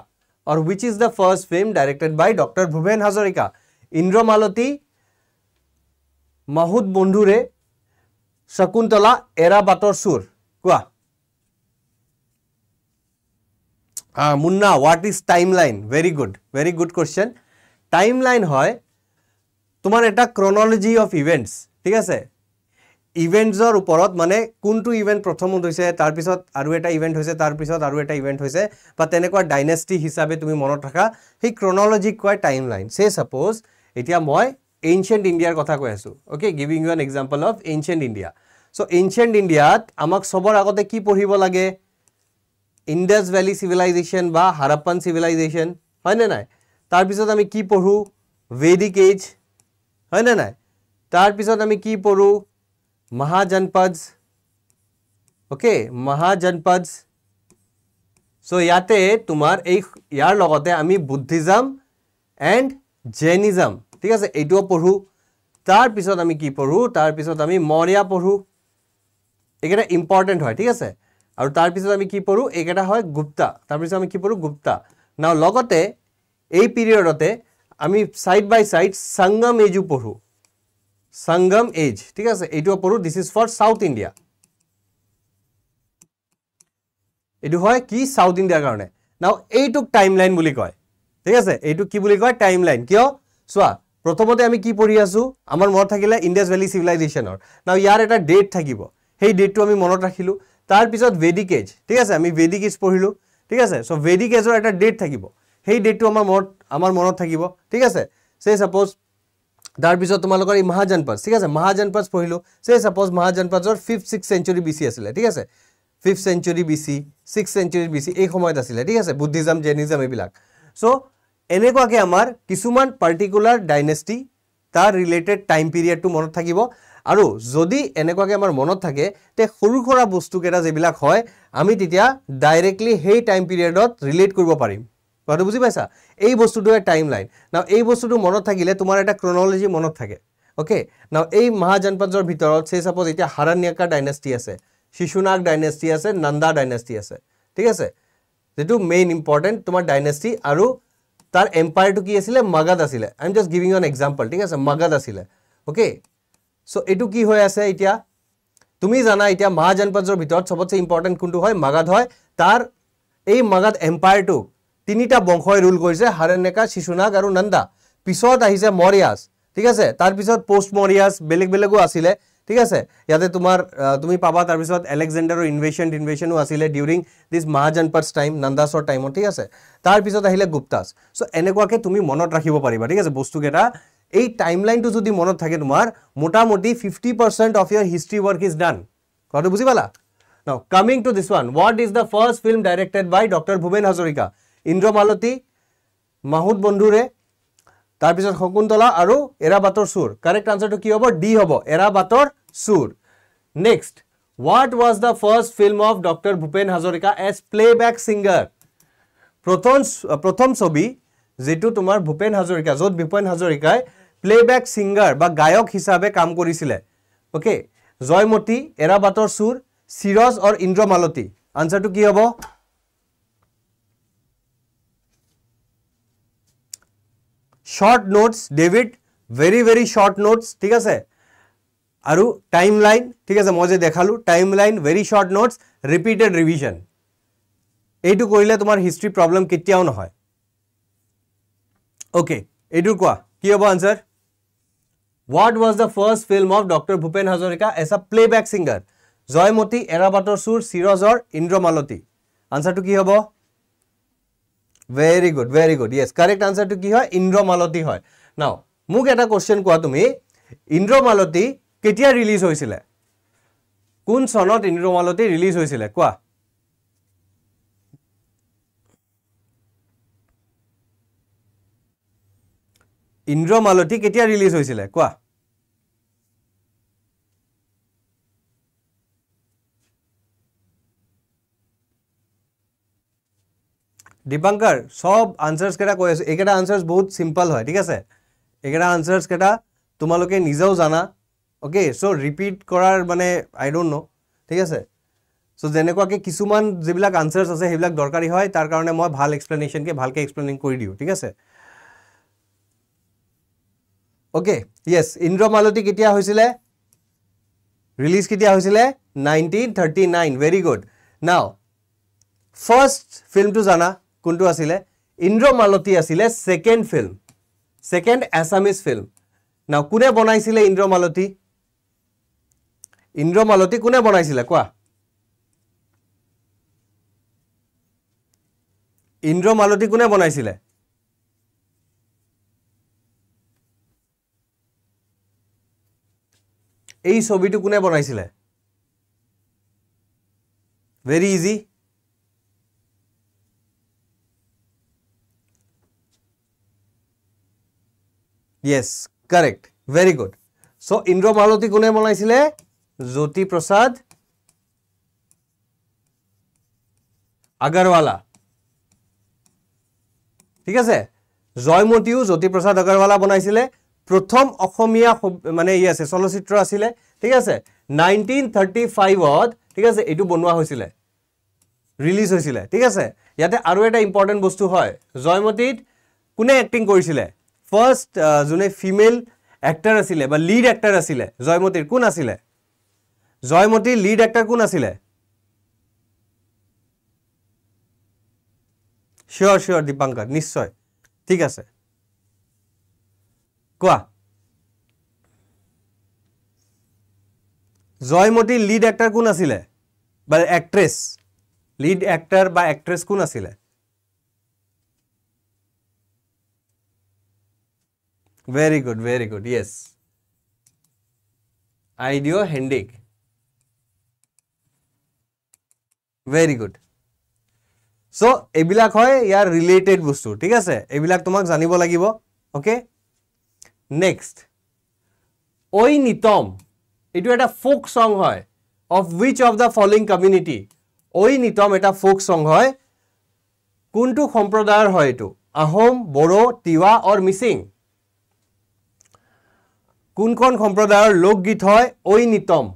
or which is the first film directed by doctor Bhupen Hazarika Indramalati Mahut Bandhure Shakuntala Era Bator Sur কুয়া মুন্না what is time line very good very good question time line হয় তোমাৰ এটা ক্ৰনলজি of events ঠিক আছে ইভেণ্টছৰ ওপৰত মানে কোনটো ইভেণ্ট প্ৰথমত হৈছে তাৰপিছত আৰু এটা ইভেণ্ট হৈছে তাৰপিছত আৰু এটা ইভেণ্ট হৈছে বা তেনেকুৱা ডাইনেষ্টি হিচাপে তুমি মনত ৰখা সেই ক্ৰনলজিক কয় টাইম লাইন চে ছাপ'জ এতিয়া মই এনচিয়েণ্ট ইণ্ডিয়াৰ কথা কৈ আছোঁ okay giving you an example of ancient India so' ancient ইণ্ডিয়াত আমাক চবৰ আগতে কি পঢ়িব লাগে ইণ্ডাছ ভেলি চিভিলাইজেশ্যন বা হাৰাপ্পান চিভিলাইজেশ্যন হয়নে নাই তাৰপিছত আমি কি পঢ়োঁ ভেদিক হয়নে নাই তাৰপিছত আমি কি পঢ়োঁ মহাজনপদ অ'কে মহাজনপদ চ' ইয়াতে তোমাৰ এই ইয়াৰ লগতে আমি বুদ্ধিজম এণ্ড জেনিজম ঠিক আছে এইটোও পঢ়োঁ তাৰপিছত আমি কি পঢ়োঁ তাৰপিছত আমি মৰিয়া পঢ়োঁ এইকেইটা ইম্পৰ্টেণ্ট হয় ঠিক আছে আৰু তাৰপিছত আমি কি পঢ়োঁ এইকেইটা হয় গুপ্তা তাৰপিছত আমি কি পঢ়োঁ গুপ্তা ন লগতে এই পিৰিয়ডতে আমি সাইড বাই সাইড সঙ্গম এজও পড়ো সঙ্গম এজ ঠিক আছে এইটাও পড়ো this is for south India এই হয় কি সাউথ ইন্ডিয়ার কারণে নাও এইটুক টাইমলাইন বলে কয় ঠিক আছে এইটুক কি বলে কয় টাইমলাইন কিয় চা প্রথমতে আমি কি পড়ি আছো আমার মনত থাকিলে ইন্ডাস ভ্যালি সিভিলাইজেশনের নাও ইয়ার এটা ডেট থাকিব সেই ডেট আমি মনত রাখিলো তারপর ভেদিক এজ ঠিক আছে আমি ভেদিক এজ ঠিক আছে সো ভেদিক এজর ডেট থাকিব সেই ডেটটো আমাৰ মনত আমাৰ মনত থাকিব ঠিক আছে সেই ছাপোজ তাৰপিছত তোমালোকৰ এই মহাজানপাছ ঠিক আছে মহাজানপাছ পঢ়িলোঁ সেই চাপ'জ মহাজানপাছৰ fifth six century B C আছিলে ঠিক আছে fifth century B C six century B C এই সময়ত আছিলে ঠিক আছে বুদ্ধিজম জেনিজম এইবিলাক চ' এনেকুৱাকৈ আমাৰ কিছুমান পাৰ্টিকুলাৰ ডাইনেষ্টি তাৰ ৰিলেটেড টাইম পিৰিয়ডটো মনত থাকিব আৰু যদি এনেকুৱাকৈ আমাৰ মনত থাকে তে সৰু সুৰা বস্তুকেইটা যিবিলাক হয় আমি তেতিয়া ডাইৰেক্টলি সেই টাইম পিৰিয়ডত ৰিলেট কৰিব পাৰিম কথাটো বুজি পাইছা এই বস্তুটোৱে টাইম লাইন নাও এই বস্তুটো মনত থাকিলে তোমাৰ এটা ক্ৰনলজি মনত থাকে অ'কে নাও এই মহাজনপঞ্জৰ ভিতৰত চে চাপজ এতিয়া হাৰণ্যাকা ডাইনেষ্টি আছে শিশুনাগ ডাইনেষ্টি আছে নন্দা ডাইনেষ্টি আছে ঠিক আছে যিটো মেইন ইম্পৰ্টেণ্ট তোমাৰ ডাইনেষ্টি আৰু তাৰ এম্পায়াৰটো কি আছিলে মগাদ আছিলে I am just giving an example ঠিক আছে মগাদ আছিলে অ'কে চ' এইটো কি হৈ আছে এতিয়া তুমি জানা এতিয়া মহাজনপঞ্জৰ ভিতৰত চবতছে ইম্পৰ্টেণ্ট কোনটো হয় মগাদ হয় তাৰ এই মগাদ এম্পায়াৰটোক তিনিটা বংশই ৰুল কৰিছে হাৰেনেকা শিশুনাগ আৰু নন্দা পিছত আহিছে মৰিয়াজ ঠিক আছে তাৰপিছত পষ্ট মৰিয়াজ বেলেগ বেলেগো আছিলে ঠিক আছে ইয়াতে তোমাৰ তুমি পাবা তাৰপিছত এলেকজেণ্ডাৰৰ ইনভেশ্যন ইনভেশ্যনো আছিলে ডিউৰিং দিছ মাহাজানপাৰ্ছ টাইম নন্দাছৰ টাইমত ঠিক আছে তাৰপিছত আহিলে গুপ্তাজ চ' এনেকুৱাকৈ তুমি মনত ৰাখিব পাৰিবা ঠিক আছে বস্তুকেইটা এই টাইমলাইনটো যদি মনত থাকে তোমাৰ মোটামুটি fifty percent of your history work is done কথাটো বুজি পালা ন coming to this one what is the first film directed by doctor Bhupen Hazarika Indramalati Mahut Bandhure তাৰপিছত শকুন্তলা আৰু এৰাবাটৰ চুৰ কাৰেক্ট আনচাৰটো কি হ'ব ডি হ'ব Era Bator Sur next what was the first film of doctor Bhupen Hazarika as playback singer প্ৰথম প্ৰথম ছবি যিটো তোমাৰ ভূপেন হাজৰিকা য'ত ভূপেন হাজৰিকাই প্লে বেক ছিংগাৰ বা গায়ক হিচাপে কাম কৰিছিলে অ'কে জয়মতী এৰাবাটৰ চুৰ চিৰজ অৰ ইন্দ্ৰমালতী আনচাৰটো কি হ'ব শ্বৰ্ট নোটছ ডেভিড ভেৰি ভেৰি শ্বৰ্ট নোটছ ঠিক আছে আৰু টাইম লাইন ঠিক আছে মই যে দেখালোঁ time line very short notes repeated revision এইটো কৰিলে তোমাৰ হিষ্ট্ৰী প্ৰব্লেম কেতিয়াও নহয় অ'কে এইটো কোৱা কি হ'ব answer what was the first film of doctor Bhupen Hazarika as a playback singer Joymati Era Bator Sur চিৰজৰ ইন্দ্ৰমালতী আনচাৰটো কি হ'ব very good very good yes correct আনসারটা কি হয় ইন্দ্রমালতি হয় নাও মোক একটা কোশ্চেন কোয়া তুমি ইন্দ্রমালতি কেতিয়া রিলিজ হয়েছিল কোন সনত ইন্দ্রমালতি রিলিজ হয়েছিল কোয়া ইন্দ্রমালতি কেতিয়া রিলিজ হয়েছিল কোয়া দীপাংকৰ চব আনচাৰ্ছ কেইটা কৈ আছোঁ এইকেইটা আনচাৰ্ছ বহুত চিম্পল হয় ঠিক আছে এইকেইটা আনচাৰ্ছ কেইটা তোমালোকে নিজেও জানা অ'কে চ' ৰিপিট কৰাৰ মানে আই ডোণ্ট ন' ঠিক আছে চ' যেনেকুৱাকৈ কিছুমান যিবিলাক আনচাৰ্ছ আছে সেইবিলাক দৰকাৰী হয় তাৰ কাৰণে মই ভাল এক্সপ্লেনেশ্যনকৈ ভালকৈ এক্সপ্লেইনিং কৰি দিওঁ ঠিক আছে অ'কে য়েছ ইন্দ্ৰমালতী কেতিয়া হৈছিলে ৰিলিজ কেতিয়া হৈছিলে nineteen thirty nine very good now first ফিল্মটো জানা কোনটো আছিলে ইন্দ্ৰমালতী আছিলে second film second Assamese film ন কোনে বনাইছিলে ইন্দ্ৰমালতী ইন্দ্ৰমালতী কোনে বনাইছিলে কোৱা ইন্দ্ৰমালতী কোনে বনাইছিলে এই ছবিটো কোনে বনাইছিলে very easy Yes, correct. Very good. So, Indra Maloti kune mona isile? Zoti Prasad Agarwala. ঠিক আছে জয়মতীও জ্যোতি প্ৰসাদ আগৰৱালা বনাইছিলে প্ৰথম অসমীয়া মানে ই আছে চলচ্চিত্ৰ আছিলে ঠিক আছে নাইনটিন থাৰ্টি ফাইভত ঠিক আছে এইটো বনোৱা হৈছিলে ৰিলিজ হৈছিলে ঠিক আছে ইয়াতে আৰু এটা ইম্পৰ্টেণ্ট বস্তু হয় জয়মতীত কোনে এক্টিং কৰিছিলে ফাৰ্ষ্ট যোনে ফিমেল এক্টাৰ আছিলে বা লিড এক্টাৰ আছিলে জয়মতীৰ কোন আছিলে জয়মতীৰ লিড এক্টাৰ কোন আছিলে চিয়'ৰ চিয়'ৰ দীপাংকৰ নিশ্চয় ঠিক আছে কোৱা জয়মতীৰ লিড এক্টাৰ কোন আছিলে বা এক্ট্ৰেছ লিড এক্টৰ বা এক্ট্ৰেছ কোন আছিলে very good very good yes idiohendic very good so ebilak hoy yar related bustu thik ase ebilak tumak janibo lagibo okay next oi nitom etu eta folk song hoy of which of the following community oi nitom eta folk song hoy kuntu sampradayar hoy etu ahom boro tiwa or missing कौन सम्प्रदायर लोकगीत है ओ नितम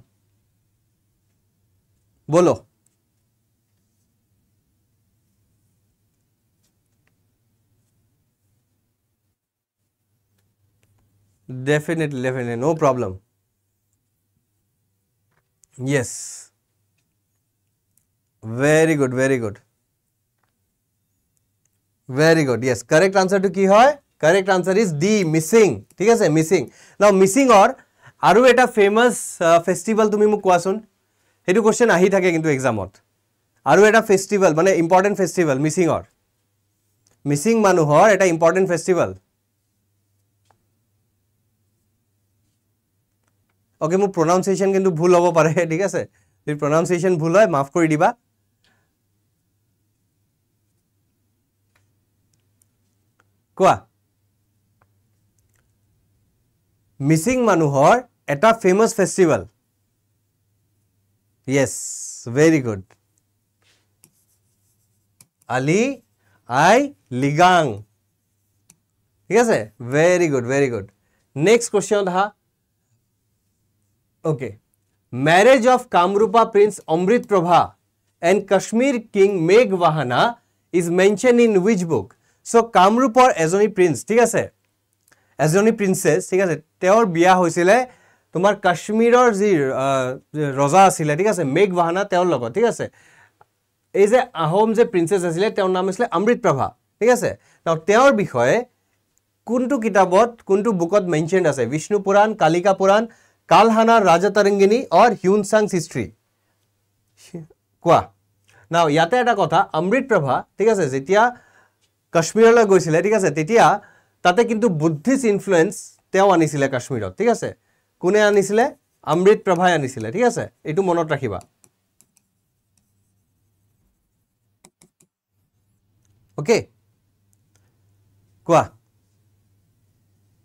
बोलो definitely definite no problem yes very good very good very good yes correct answer to की है correct answer is the Mising ঠিক আছে missing না মিসিংর আর একটা ফেমাস ফেস্টিভ্যাল তুমি মোক কোয়াশন সেই কোশ্চেন আহি থাকে কিন্তু এক্সামত আর একটা ফেস্টিভ্যাল মানে ইম্পর্টেন্ট ফেস্টিভ্যাল মিসিংর মিসিং মানুষের একটা ইম্পর্টেন্ট ফেস্টিভ্যাল অকে মো প্রনাউন্সিয়েশন কিন্তু ভুল হব পারে ঠিক আছে যদি প্রনাউন্সিয়েশন ভুল হয় মাফ করে দিবা কোয়া মিচিং মানুহৰ এটা famous festival yes very good Ali Aye Ligang ঠিক আছে very good very good next কুৱেশ্যনত আহা okay marriage of Kamarupa prince Amrit Prabha and Kashmir king Megh Wahana is mention in which book so' কামৰূপৰ এজনী প্ৰিন্স ঠিক আছে এজনী প্ৰিন্সেছ ঠিক আছে তেওঁৰ বিয়া হৈছিলে তোমাৰ কাশ্মীৰৰ যি ৰজা আছিলে ঠিক আছে মেঘ বাহানা তেওঁৰ লগত ঠিক আছে এই যে আহোম যে প্ৰিন্সেছ আছিলে তেওঁৰ নাম আছিলে অমৃত প্ৰভা ঠিক আছে তেওঁৰ বিষয়ে কোনটো কিতাপত কোনটো বুকত মেনশ্যন আছে Vishnu Puran Kalika Puran Kalhana Rajatarangini or Hiuen Tsang history কোৱা নাও ইয়াতে এটা কথা অমৃত প্ৰভা ঠিক আছে যেতিয়া কাশ্মীৰলৈ গৈছিলে ঠিক আছে তেতিয়া তাতে কিন্তু বুদ্ধিষ্ট ইনফ্লুৱেঞ্চ তেওঁ আনিছিলে কাশ্মীৰত ঠিক আছে কোনে আনিছিলে অমৃত প্ৰভাই আনিছিলে ঠিক আছে এইটো মনত ৰাখিবা অ'কে কোৱা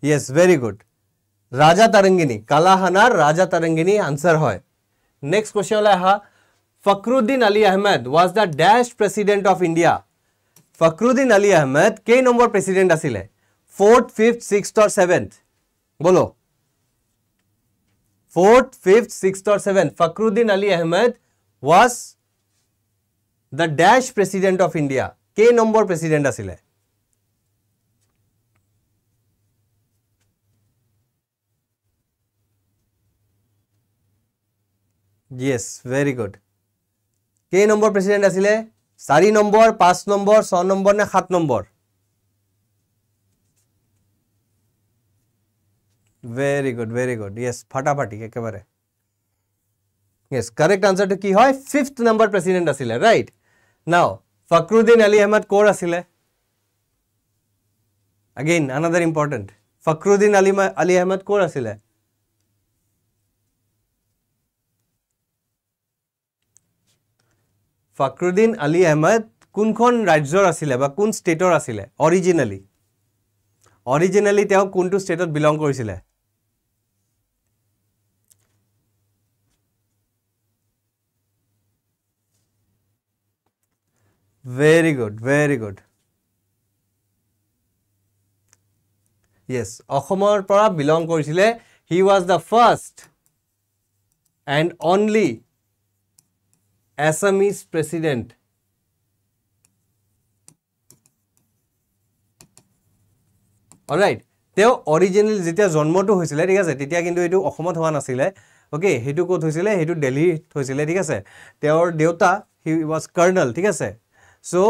yes very good Raja Tarangini কালাহানাৰ ৰাজা তাৰাংগিনী আনচাৰ হয় নেক্সট কুৱেশ্যনলৈ আহা Fakhruddin Ali Ahmed was the dash president of India Fakhruddin Ali Ahmed কেই নম্বৰ প্ৰেচিডেণ্ট আছিলে फोर्थ फिफ्थ सिक्स और सेवेंथ बोलो फोर्थ फिफ्थ सिक्स और seventh Fakhruddin Ali Ahmed was the dash president of India के नम्बर प्रेसिडेंट आ येस वेरी गुड कई नम्बर प्रेसिडेंट आ चार नम्बर पाँच नम्बर छ नम्बर ने सत number very good very good yes ফটাফটি একেবাৰে ইয়েস কাৰেক্ট আনচাৰটো কি হয় ফিফথ নাম্বাৰ প্ৰেসিডেন্ট আছিলে ৰাইট নাও ফকৰুদ্দিন আলী আহমেদ কৰ আছিলে again another important Fakhruddin Ali Ali Ahmed কৰ আছিলে ফকৰুদ্দিন আলী আহমেদ কোনখন ৰাজ্যৰ আছিলে বা কোন ষ্টেটৰ আছিলে অৰিজিনেলি অৰিজিনেলি তেওঁ কোনটো ষ্টেটত বিলং কৰিছিলে very good very good yes অসমৰ পৰা বিলং কৰিছিলে he was the first and only assamese president all right তেওঁ অৰিজিনেল যেতিয়া জন্মটো হৈছিলে ঠিক আছে তেতিয়া কিন্তু এইটো অসমত হোৱা নাছিলে অ'কে সেইটো ক'ত হৈছিলে সেইটো দেলহিত হৈছিলে ঠিক আছে তেওঁৰ দেউতা হি ৱাজ কাৰ্নেল ঠিক আছে চ'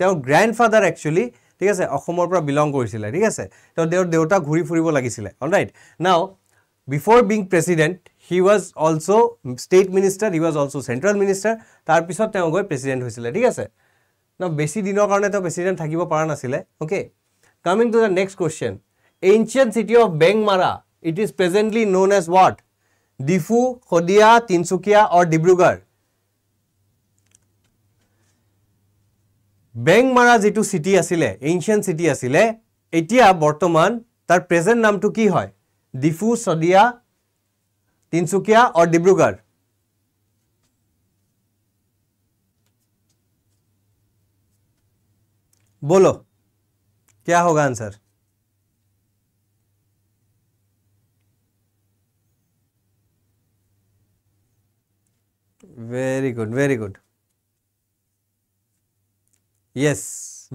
তেওঁ গ্ৰেণ্ড ফাদাৰ একচুৱেলি ঠিক আছে অসমৰ পৰা বিলং কৰিছিলে ঠিক আছে তেওঁ তেওঁৰ দেউতা ঘূৰি ফুৰিব লাগিছিলে all right now before being president he was also' state minister he was also' central minister তাৰপিছত তেওঁ গৈ প্ৰেচিডেণ্ট হৈছিলে ঠিক আছে ন বেছি দিনৰ কাৰণে তেওঁ প্ৰেচিডেণ্ট থাকিব পৰা নাছিলে okay coming to the next question ancient city of Bengmara it is presently known as what Diphu Sadiya Tinsukia or Dibrugarh Bengmara যিটো চিটি আছিলে এনচিয়েণ্ট চিটি আছিলে এতিয়া বৰ্তমান তাৰ প্ৰেজেণ্ট নামটো কি হয় ডিফু চদিয়া তিনিচুকীয়া অৰ ডিব্ৰুগড় बोलो क्या होगा answer very good very good yes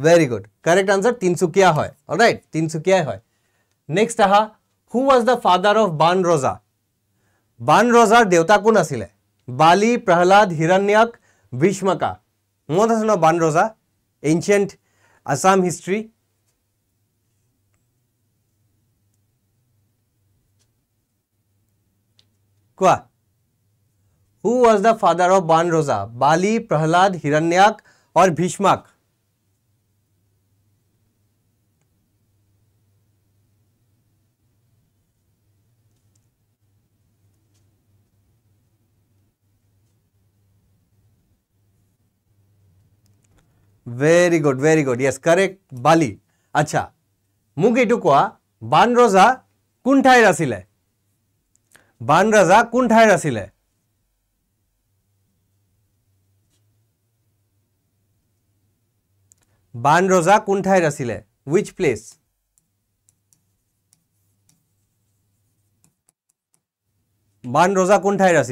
very good correct answer Tinsukia है राइट तीनसुकिया है नेक्स्ट अहा who was the father of Ban Raja बान रोजार देवता कौन आली प्रहलाद हिरण्यक भीष्मका मत आस न बान रोजा एनशियंट आसाम हिस्ट्री क्या हू वज द फादर ऑफ बान रोजा बाली प्रहलाद हिरण्यक और Bhishmak very good very good yes correct Bali अच्छा यू क्या बान रजा कौन ठाईर आन रजा कौन ठाईर आ बान रजा कौन ठाईर आच प्लेस बान रजा कौन ठाईर आस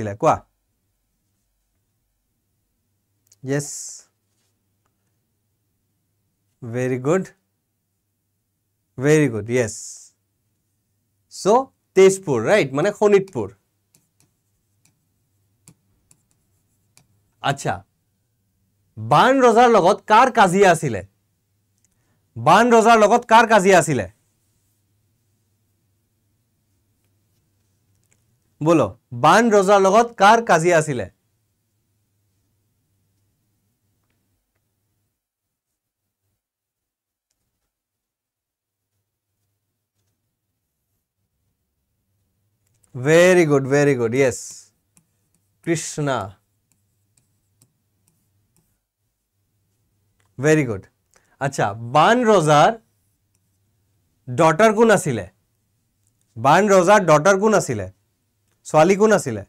very good very good yes so Tezpur right মানে শোণিতপুৰ আচ্ছা বান ৰজাৰ লগত কাৰ কাজিয়া আছিলে বান ৰজাৰ লগত কাৰ কাজিয়া আছিলে বলো বান ৰজাৰ লগত কাৰ কাজিয়া আছিলে Very good, very good. Yes. Krishna. Very good अच्छा बान रोजार डॉटर कोण आशिले बान रोजार डॉटर कोण आशिले ছোৱালী কোন আছিলে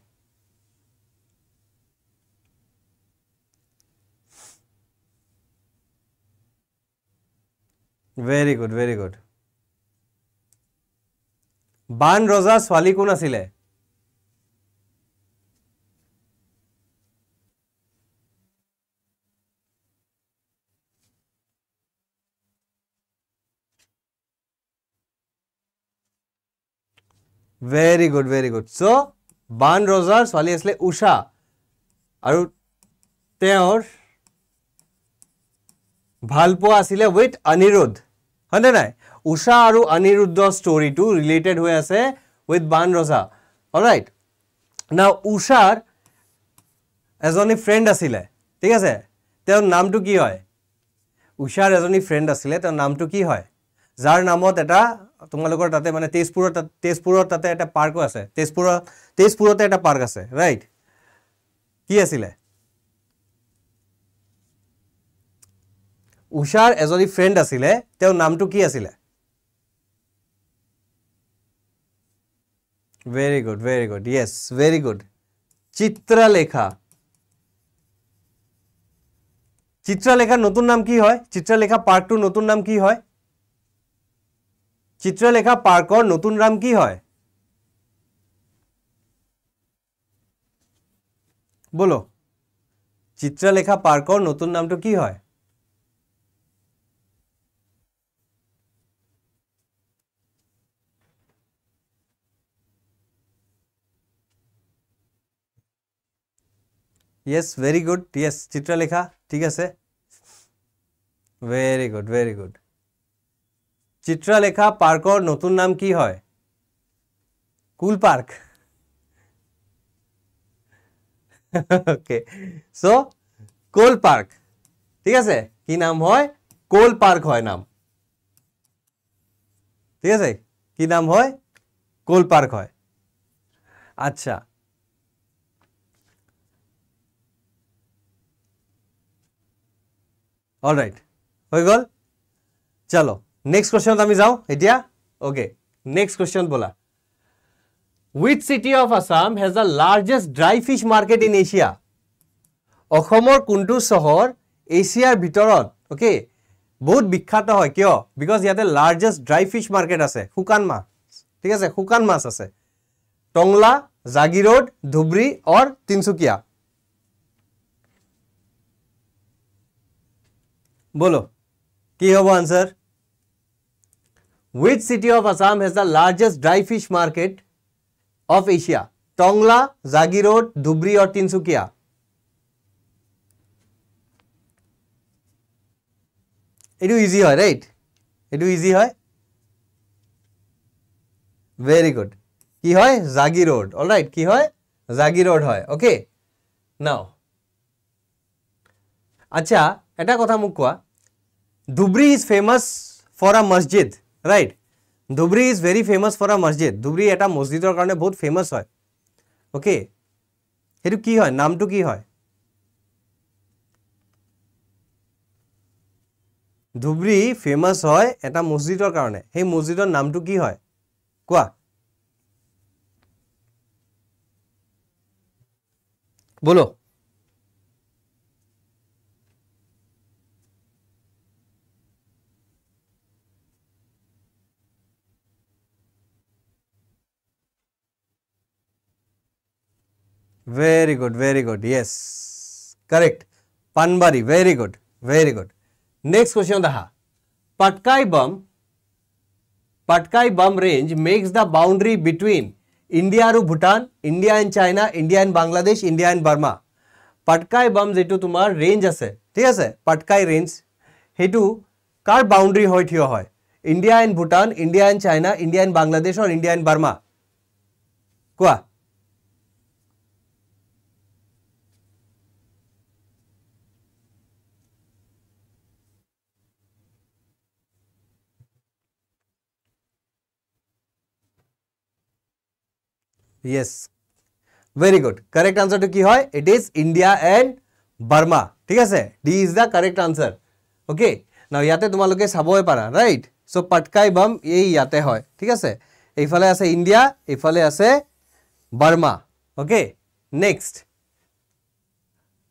ভেৰি গুড ভেৰি গুড বান ৰজাৰ ছোৱালী কোন আছিলে very good very good so' Ban ৰজাৰ ছোৱালী আছিলে উষা আৰু তেওঁৰ ভালপোৱা আছিলে উইথ অনিৰোধ হয়নে নাই ঊষা আৰু অনিৰুদ্ধ ষ্টৰিটো ৰিলেটেড হৈ আছে উইথ বান ৰজা অলৰাইট না উষাৰ এজনী ফ্ৰেণ্ড আছিলে ঠিক আছে তেওঁৰ নামটো কি হয় ঊষাৰ এজনী ফ্ৰেণ্ড আছিলে তেওঁৰ নামটো কি হয় যাৰ নামত এটা তোমালোকৰ তাতে মানে তেজপুৰত তেজপুৰত তাতে এটা পাৰ্কো আছে তেজপুৰত তেজপুৰতে এটা পাৰ্ক আছে ৰাইট কি আছিলে ঊষাৰ এজনী ফ্ৰেণ্ড আছিলে তেওঁৰ নামটো কি আছিলে very good very good yes very good Chitralekha Chitralekha নতুন নাম কি হয় চিত্রলেখা পার্ট 2 নতুন নাম কি হয় চিত্রলেখা পারকর নতুন নাম কি হয় বলো চিত্রলেখা পারকর নতুন নাম তো কি হয় yes very good yes Chitralekha ঠিক আছে very good very good Chitralekha পার্কর নতুন নাম কি হয় Cole park okay so Cole park ঠিক আছে কি নাম হয় কোল পার্ক হয় নাম ঠিক আছে কি নাম হয় কোল পার্ক হয় আচ্ছা অল ৰাইট হৈ গ'ল চলো নেক্সট কুৱেশ্যনত আমি যাওঁ এতিয়া অ'কে নেক্সট কুৱেশ্যন বোলা which city of Assam has the largest dry fish market in Asia অসমৰ কোনটো চহৰ এছিয়াৰ ভিতৰত অ'কে বহুত বিখ্যাত হয় কিয় বিকজ ইয়াতে লাৰ্জেষ্ট ড্ৰাই ফিছ মাৰ্কেট আছে শুকান মাছ ঠিক আছে শুকান মাছ আছে টংলা জাগিৰোড ধুবুৰী অৰ তিনিচুকীয়া बोलो की होबो answer which city of Assam has the largest dry fish market of Asia Tangla Jagiroad Dhubri और तिनसुकिया এইটো ইজি হয় ৰাইট এইটো ইজি হয় ভেৰি গুড কি হয় জাগি ৰোড অল ৰাইট কি হয় জাগি ৰোড হয় অ'কে নাও আচ্ছা এটা কথা মোক কোৱা Dubri is famous for a masjid, right? Dubri is very famous for a masjid. Dubri এটা মছজিদৰ কাৰণে বহুত ফেমাছ হয় অ'কে সেইটো কি হয় নামটো কি হয় ধুবৰী ফেমাছ হয় এটা মছজিদৰ কাৰণে সেই মছজিদৰ নামটো কি হয় কোৱা বলো very good very good yes correct panbari very good very good next question daha patkai bum patkai bum range makes the boundary between india ru bhutan india and china india and bangladesh india and burma patkai bum jetu tumar range ase ঠিক আছে Patkai range সেইটো kar boundary hoy thiyo hoy india and bhutan india and china india and bangladesh or india and burma কোৱা Yes. Very good. Correct answer to ki hoy? It is India and Burma. Tigase. D is the correct answer. Okay. Now yate tumaloke saboe para, right? So patkai bum ye yate hoy. Tigase. If I say India, if I say Burma. Okay. Next.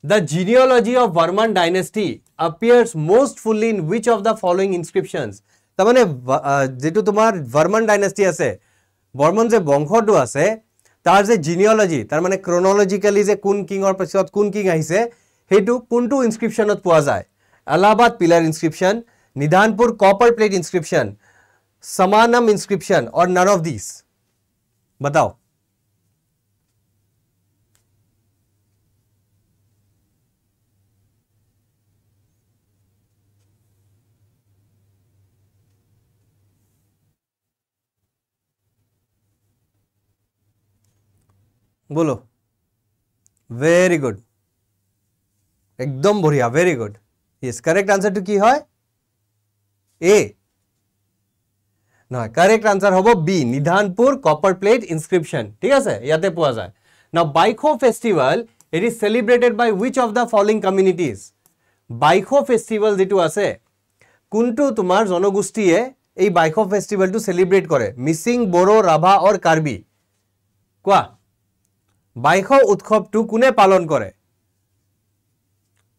The genealogy of Varman dynasty appears most fully in which of the following inscriptions? Tamane, jitu tumar Varman dynasty ase. Varman se bongkhodu ase. তাৰ যে জিনিঅ'লজি তাৰমানে ক্ৰনলজিকেলি যে কোন কিঙৰ পিছত কোন king আহিছে সেইটো কোনটো ইনস্ক্ৰিপশ্যনত পোৱা যায় Allahabad pillar inscription Nidhanpur copper plate inscription समानम इंस्क्रिप्शन और नन ऑफ दीस बताओ বলো ভেরি গুড একদম বঢ়িয়া ভেরি গুড ইয়েস কারেক্ট আনসারটি কি হয় এ নয় কারেক্ট আনসার হব B Nidhanpur copper plate inscription ঠিক আছে ইয়াতে পোয়া যায় না বাইকো ফেস্টিভেল এটি celebrated by which of the following communities Baikho festival যেটু আছে কোনটো তোমার জনগোষ্ঠীয়ে এই বাইকো ফেস্টিভেলটো সেলিব্রেট করে মিসিং বড়ো রাভা অর কার্বি কোয়া বাইশ উৎসৱটো কোনে পালন কৰে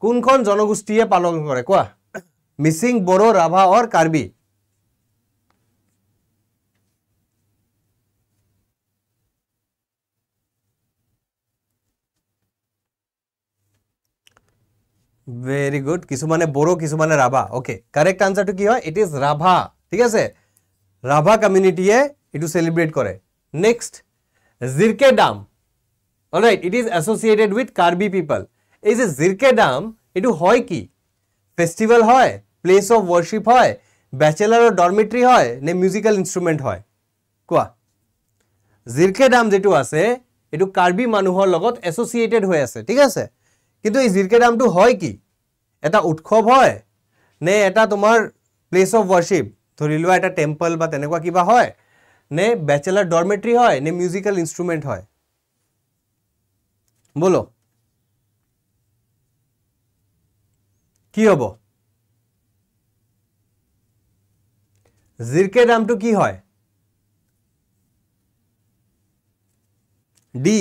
কোনখন জনগোষ্ঠীয়ে পালন কৰে কোৱা Mising Bodo Rabha or Karbi very good কিছুমানে বড়ো কিছুমানে ৰাভা অ'কে কাৰেক্ট আনচাৰটো কি হয় ইট ইজ ৰাভা ঠিক আছে ৰাভা কমিউনিটিয়ে এইটো চেলিব্ৰেট কৰে নেক্সট জিৰকে ডাম all right it is associated with Karbi people এই যে জিৰকে দাম এইটো হয় কি ফেষ্টিভেল হয় প্লেচ অফ ৱৰ্কশ্বিপ হয় বেচেলাৰৰ ডৰমেট্ৰি হয় নে মিউজিকেল ইনষ্ট্ৰুমেণ্ট হয় কোৱা জিৰকে দাম যিটো আছে এইটো কাৰ্বি মানুহৰ লগত এছ'চিয়েটেড হৈ আছে ঠিক আছে কিন্তু এই জিৰকে দামটো হয় কি এটা উৎসৱ হয় নে এটা তোমাৰ প্লেচ অফ ৱৰ্কশ্বিপ ধৰি লোৱা এটা টেম্পল বা তেনেকুৱা কিবা হয় নে বেচেলাৰ ডৰমেট্ৰি হয় নে মিউজিকেল ইনষ্ট্ৰুমেণ্ট হয় बोलो কি হব জিরকের নামটো কি হয় ডি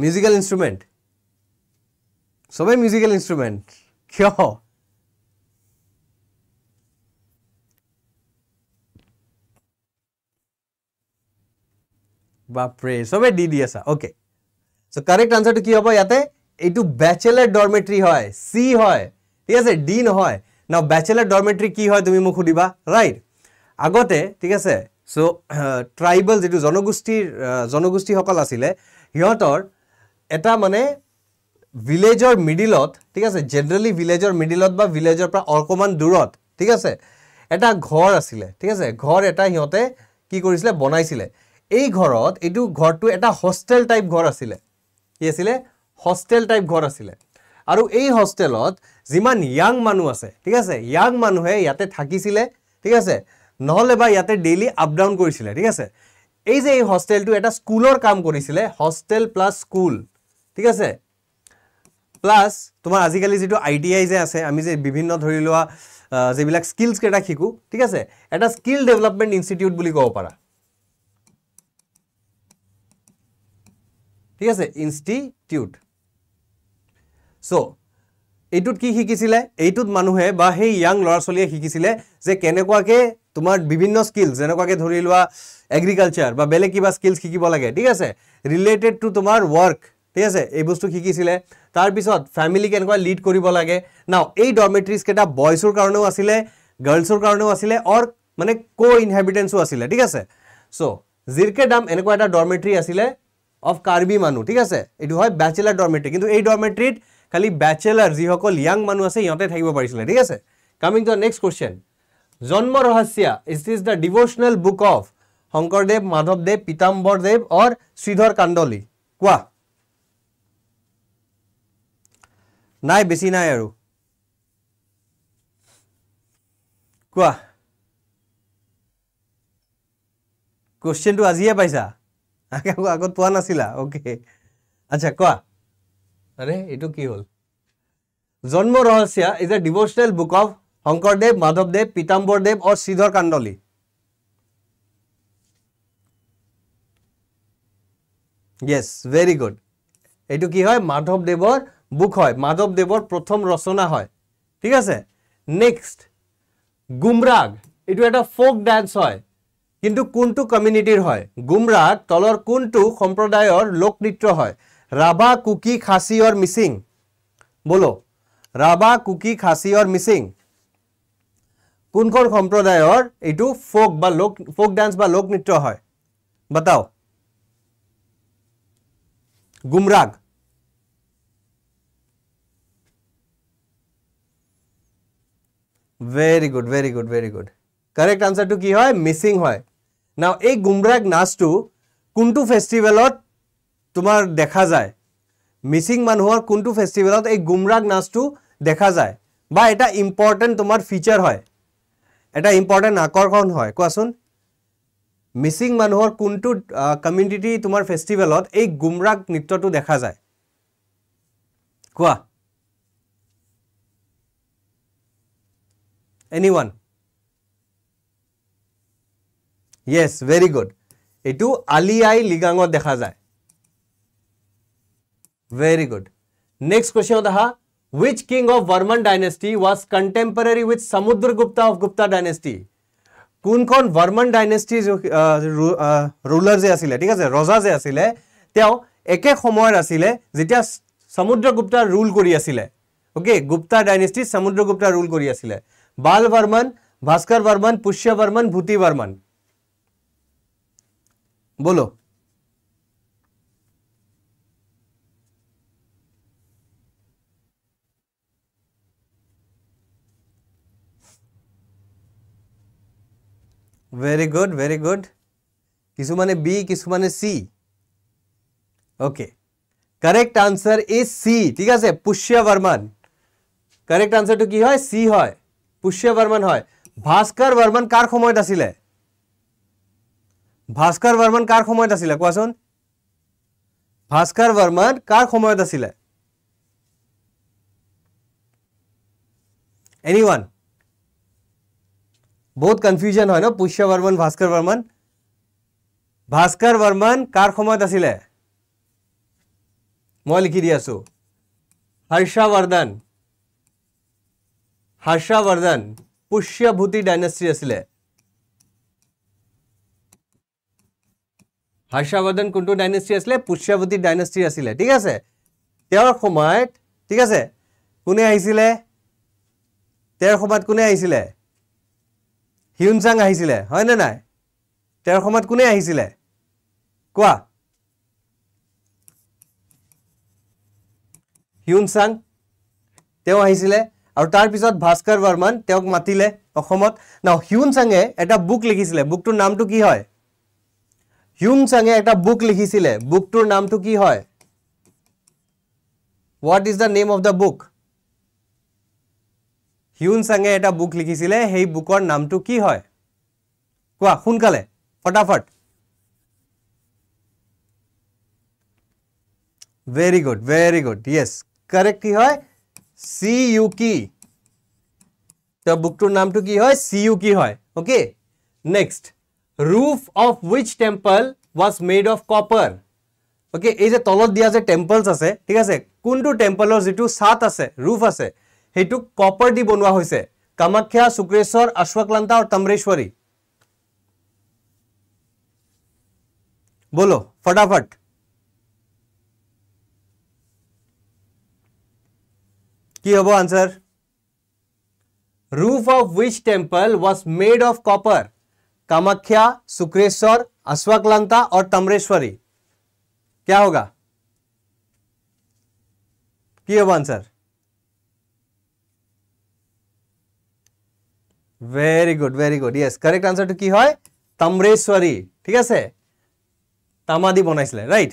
মিউজিক্যাল ইনস্ট্রুমেন্ট সবাই মিউজিক্যাল ইনস্ট্রুমেন্ট কিয় বাপৰে চবে দি দি আছা অ'কে চ' কাৰেক্ট আনচাৰটো কি হ'ব ইয়াতে এইটো বেচেলাৰ ডৰমেট্ৰি হয় চি হয় ঠিক আছে ডি নহয় ন বেচেলাৰ ডৰমেট্ৰি কি হয় তুমি মোক সুধিবা ৰাইট আগতে ঠিক আছে চ' ট্ৰাইবেল যিটো জনগোষ্ঠীৰ জনগোষ্ঠীসকল আছিলে সিহঁতৰ এটা মানে ভিলেজৰ মিডিলত ঠিক আছে জেনেৰেলি ভিলেজৰ মিডিলত বা ভিলেজৰ পৰা অকণমান দূৰত ঠিক আছে এটা ঘৰ আছিলে ঠিক আছে ঘৰ এটা সিহঁতে কি কৰিছিলে বনাইছিলে এই ঘৰত এইটো ঘৰটো এটা হোষ্টেল টাইপ ঘৰ আছিলে কি আছিলে হোষ্টেল টাইপ ঘৰ আছিলে আৰু এই হোষ্টেলত যিমান য়াং মানুহ আছে ঠিক আছে য়াং মানুহে ইয়াতে থাকিছিলে ঠিক আছে নহ'লে বা ইয়াতে ডেইলি আপ ডাউন কৰিছিলে ঠিক আছে এই যে এই হোষ্টেলটো এটা স্কুলৰ কাম কৰিছিলে হোষ্টেল প্লাছ স্কুল ঠিক আছে প্লাছ তোমাৰ আজিকালি যিটো আই টি আই যে আছে আমি যে বিভিন্ন ধৰি লোৱা যিবিলাক স্কিলছকেইটা শিকোঁ ঠিক আছে এটা স্কিল ডেভেলপমেণ্ট ইনষ্টিটিউট বুলি ক'ব পাৰা ঠিক আছে ইনষ্টিটিউট চ' এইটোত কি শিকিছিলে এইটোত মানুহে বা সেই য়াং ল'ৰা ছোৱালীয়ে শিকিছিলে যে কেনেকুৱাকৈ তোমাৰ বিভিন্ন স্কিলছ যেনেকুৱাকৈ ধৰি লোৱা এগ্ৰিকালচাৰ বা বেলেগ কিবা স্কিলছ শিকিব লাগে ঠিক আছে ৰিলেটেড টু তোমাৰ ৱৰ্ক ঠিক আছে এই বস্তু শিকিছিলে তাৰপিছত ফেমিলি কেনেকুৱা লিড কৰিব লাগে নাও এই ডৰমেট্ৰিজকেইটা বয়জৰ কাৰণেও আছিলে গাৰ্লছৰ কাৰণেও আছিলে অৰ মানে ক' ইনহেবিটেঞ্চো আছিলে ঠিক আছে চ' জিৰকে দাম এনেকুৱা এটা ডৰমেট্ৰি আছিলে অফ কাৰ্বি মানুহ ঠিক আছে এইটো হয় বেচেলাৰ ডৰমেট্ৰি কিন্তু এই ডৰমেট্ৰিত খালি বেচেলাৰ যিসকল য়াং মানুহ আছে সিহঁতে থাকিব পাৰিছিলে ঠিক আছে coming two next question Janma Rahasya is is the devotional book of Sankardev মাধৱদেৱ পীতাম্বৰদেৱ অৰ শ্ৰীধৰ কাণ্ডলি কোৱা নাই বেছি নাই আৰু কোৱা কুৱেশ্যনটো আজিয়ে পাইছা আগত পোৱা নাছিলা অ'কে আচ্ছা কোৱা আৰে এইটো কি হ'ল Janma Rahasya is a devotional book of Sankardev মাধৱদেৱ Pitambardev or Sridhar Kandali yes very good এইটো কি হয় মাধৱদেৱৰ বুক হয় মাধৱদেৱৰ প্ৰথম ৰচনা হয় ঠিক আছে নেক্সট গুমৰাগ এইটো এটা ফ'ক ডান্স হয় কিন্তু কোনটো কমিউনিটিৰ হয় গুমৰাত তলৰ কোনটো সম্প্ৰদায়ৰ লোক নৃত্য হয় ৰাভা কুকি খাচী অৰ মিচিং বোলো ৰাভা কুকি খাচী অৰ মিচিং কোনখন সম্প্ৰদায়ৰ এইটো ফ'ক বা লোক ফ'ক ডান্স বা লোক নৃত্য হয় বতাও Gumrag very good very good very good correct আনচাৰটো কি হয় মিচিং হয় নাও এই গুমৰাগ নাচটো কোনটো ফেষ্টিভেলত তোমাৰ দেখা যায় মিচিং মানুহৰ কোনটো ফেষ্টিভেলত এই গুমৰাগ নাচটো দেখা যায় বা এটা ইম্পৰ্টেণ্ট তোমাৰ ফিচাৰ হয় এটা ইম্পৰ্টেণ্ট আকৰ্ষণ হয় কোৱাচোন মিচিং মানুহৰ কোনটো কমিউনিটি তোমাৰ ফেষ্টিভেলত এই গুমৰাগ নৃত্যটো দেখা যায় কোৱা any one Yes, very good. এইটো আলি আই লিগাঙত দেখা যায় ভেৰি গুড নেক্সট কুৱেশ্যনত আহা which king of Varman dynasty was contemporary with Samudra Gupta of Gupta dynasty কোনখন বৰ্মন ডাইনেষ্টি ৰুলাৰ যে আছিলে ঠিক আছে ৰজা যে আছিলে তেওঁ একে সময়ৰ আছিলে যেতিয়া সমুদ্ৰ গুপ্তা ৰুল কৰি আছিলে অ'কে গুপ্তা ডাইনেষ্টি সমুদ্ৰ গুপ্তা ৰুল কৰি আছিলে বাল বৰ্মন ভাস্কৰ বৰ্মন পুষ্য বৰ্মন ভূতি বৰ্মন बोलो वेरी गुड वेरी गुड किसुमाने बी किसुमाने C okay correct answer is C ঠিক আছে পুষ্য বর্মন करेक्ट आंसरটো কি হয় সি হয় পুষ্য বর্মন হয় ভাস্কর বর্মন কার সময়ত আছিলে ভাস্কৰ বৰ্মন কাৰ সময়ত আছিলে কোৱাচোন ভাস্কৰ বৰ্মন কাৰ সময়ত আছিলে এনি ওৱান বহুত কনফিউজন হয় ন পুষ্য বৰ্মন ভাস্কৰ বৰ্মন ভাস্কৰ বৰ্মন কাৰ সময়ত আছিলে মই লিখি দি আছোঁ হৰ্ষবৰ্ধন হৰ্ষবৰ্ধন পুষ্যভূতি ডাইনেষ্টি আছিলে হৰ্ষবৰ্ধন কোনটো ডাইনেষ্টি আছিলে পুষ্যাৱতী ডাইনেষ্টি আছিলে ঠিক আছে তেওঁৰ সময়ত ঠিক আছে কোনে আহিছিলে তেওঁৰ সময়ত কোনে আহিছিলে হিউনচাং আহিছিলে হয়নে নাই তেওঁৰ সময়ত কোনে আহিছিলে কোৱা হিউনচাং তেওঁ আহিছিলে আৰু তাৰপিছত ভাস্কৰ বৰ্মন তেওঁক মাতিলে অসমত ন হিউনচাঙে এটা বুক লিখিছিলে বুকটোৰ নামটো কি হয় হিউমচাঙে একটা বুক লিখিছিল বুকটোর নাম তো কি হয় what is the name of the book হিউনচাঙে একটা বুক লিখিছিল সেই বুকর নাম তো কি হয় কোয়া সালে ফটাফট very good very good yes correct কি হয় সি ইউ কি তো বুকটোর নাম তো কি হয় সি ইউ কি হয় okay next roof of which temple was made of copper okay এই যে তলত দিয়া যে টেম্পলছ আছে ঠিক আছে কোনটো টেম্পলৰ যিটো ছাট আছে ৰুফ আছে সেইটো কপাৰ দি বনোৱা হৈছে কামাখ্যা শুক্ৰেশ্বৰ আশ্বাক্লান্তা আৰু তম্ৰেশ্বৰী बोलो फटाफट की हम answer roof of which temple was made of copper Kamakhya Sukreswar Ashwaklanta और तमरेश्वरी क्या होगा की होगा answer very good very good yes correct answer की है तमरेश्वरी ঠিক আছে তামা দি বনাইছিলে right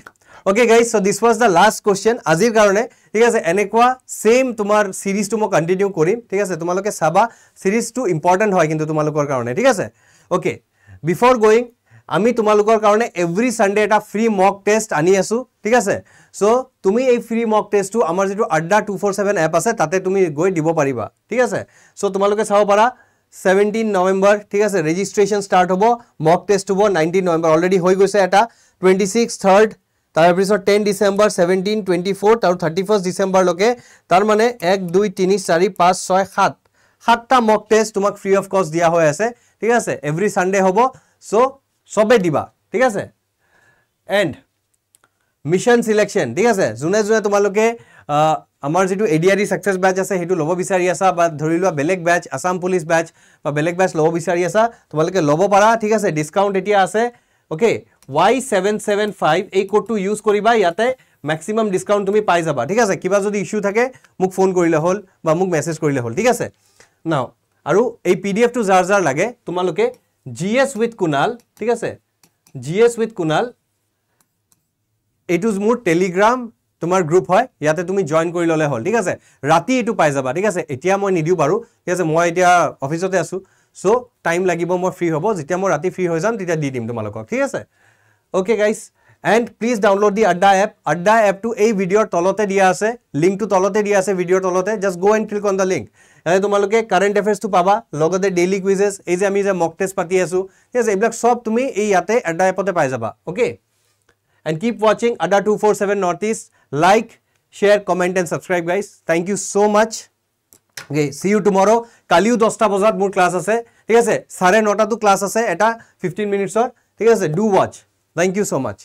okay guys so' this was the last question আজিৰ কাৰণে ঠিক আছে এনেকুৱা ছেইম তোমাৰ ছিৰিজটো মই কণ্টিনিউ কৰিম ঠিক আছে তোমালোকে চাবা ছিৰিজটো ইম্পৰ্টেণ্ট হয় কিন্তু তোমালোকৰ কাৰণে ঠিক আছে অ'কে বিফৰ গয়িং আমি তোমালোকৰ কাৰণে এভৰি চানডে এটা ফ্ৰী মক টেষ্ট আনি আছোঁ ঠিক আছে চ' তুমি এই ফ্ৰী মক টেষ্টটো আমাৰ যিটো আড্ডা টু ফ'ৰ ছেভেন এপ আছে তাতে তুমি গৈ দিব পাৰিবা ঠিক আছে চ' তোমালোকে চাব পাৰা ছেভেণ্টিন নৱেম্বৰ ঠিক আছে ৰেজিষ্ট্ৰেশ্যন ষ্টাৰ্ট হ'ব মক টেষ্ট হ'ব নাইণ্টিন নৱেম্বৰ অলৰেডি হৈ গৈছে এটা টুৱেণ্টি ছিক্স থাৰ্ড তাৰপিছত ten December seventeen twenty fourth আৰু থাৰ্টি ফাৰ্ষ্ট ডিচেম্বৰলৈকে তাৰ এক দুই তিনি চাৰি পাঁচ ছয় সাত সাতটা মক টেষ্ট তোমাক ফ্ৰী অফ কষ্ট দিয়া হৈ আছে ঠিক আছে এভৰি সানডে হব চ' চবে দিবা ঠিক আছে এণ্ড মিছন চিলেকশ্যন ঠিক আছে যোনে যোনে তোমালোকে আমাৰ যিটো A D R D success batch আছে সেইটো ল'ব বিচাৰি আছা বা ধৰি লোৱা বেলেগ বেচ আছাম পুলিচ বেচ বা বেলেগ বেচ লব বিচাৰি আছা তোমালোকে লব পাৰা ঠিক আছে ডিছকাউণ্ট এতিয়া আছে okay Y seven seven five এই কোডটি ইউজ কৰিবা ইয়াতে মেক্সিমাম ডিছকাউণ্ট তুমি পাই যাবা ঠিক আছে কিবা যদি ইস্যু থাকে মোক ফোন কৰিলে হল বা মোক মেছেজ কৰিলে হল ঠিক আছে ন আৰু এই পি ডি এফটো যাৰ যাৰ লাগে তোমালোকে জি এছ উইথ কুণাল ঠিক আছে জি এছ উইথ কুণাল এইটো মোৰ টেলিগ্ৰাম তোমাৰ গ্ৰুপ হয় ইয়াতে তুমি জইন কৰি ল'লে হ'ল ঠিক আছে ৰাতি এইটো পাই যাবা ঠিক আছে এতিয়া মই নিদিওঁ বাৰু ঠিক আছে মই এতিয়া অফিচতে আছোঁ চ' টাইম লাগিব মই ফ্ৰী হ'ব যেতিয়া মই ৰাতি ফ্ৰী হৈ যাম তেতিয়া দি দিম তোমালোকক ঠিক আছে okay guys and please download the Adda app আড্ডা এপটো এই ভিডিঅ'ৰ তলতে দিয়া আছে লিংকটো তলতে দিয়া আছে ভিডিঅ'ৰ তলতে just go' and click on the link যাতে তোমালোকে কাৰেণ্ট এফেয়াৰ্চটো পাবা লগতে ডেইলি কুইজেছ এই যে আমি যে মক টেষ্ট পাতি আছোঁ ঠিক আছে এইবিলাক চব তুমি এই ইয়াতে আড্ডা এপতে পাই যাবা অ'কে এণ্ড কিপ ৱাচিং Adda two four seven north east like share comment and subscribe guys thank you so' much okay see you tomorrow' কালিও দহটা বজাত মোৰ ক্লাছ আছে ঠিক আছে চাৰে নটাতো ক্লাছ আছে এটা ফিফটিন মিনিটছৰ ঠিক আছে do watch thank you so' much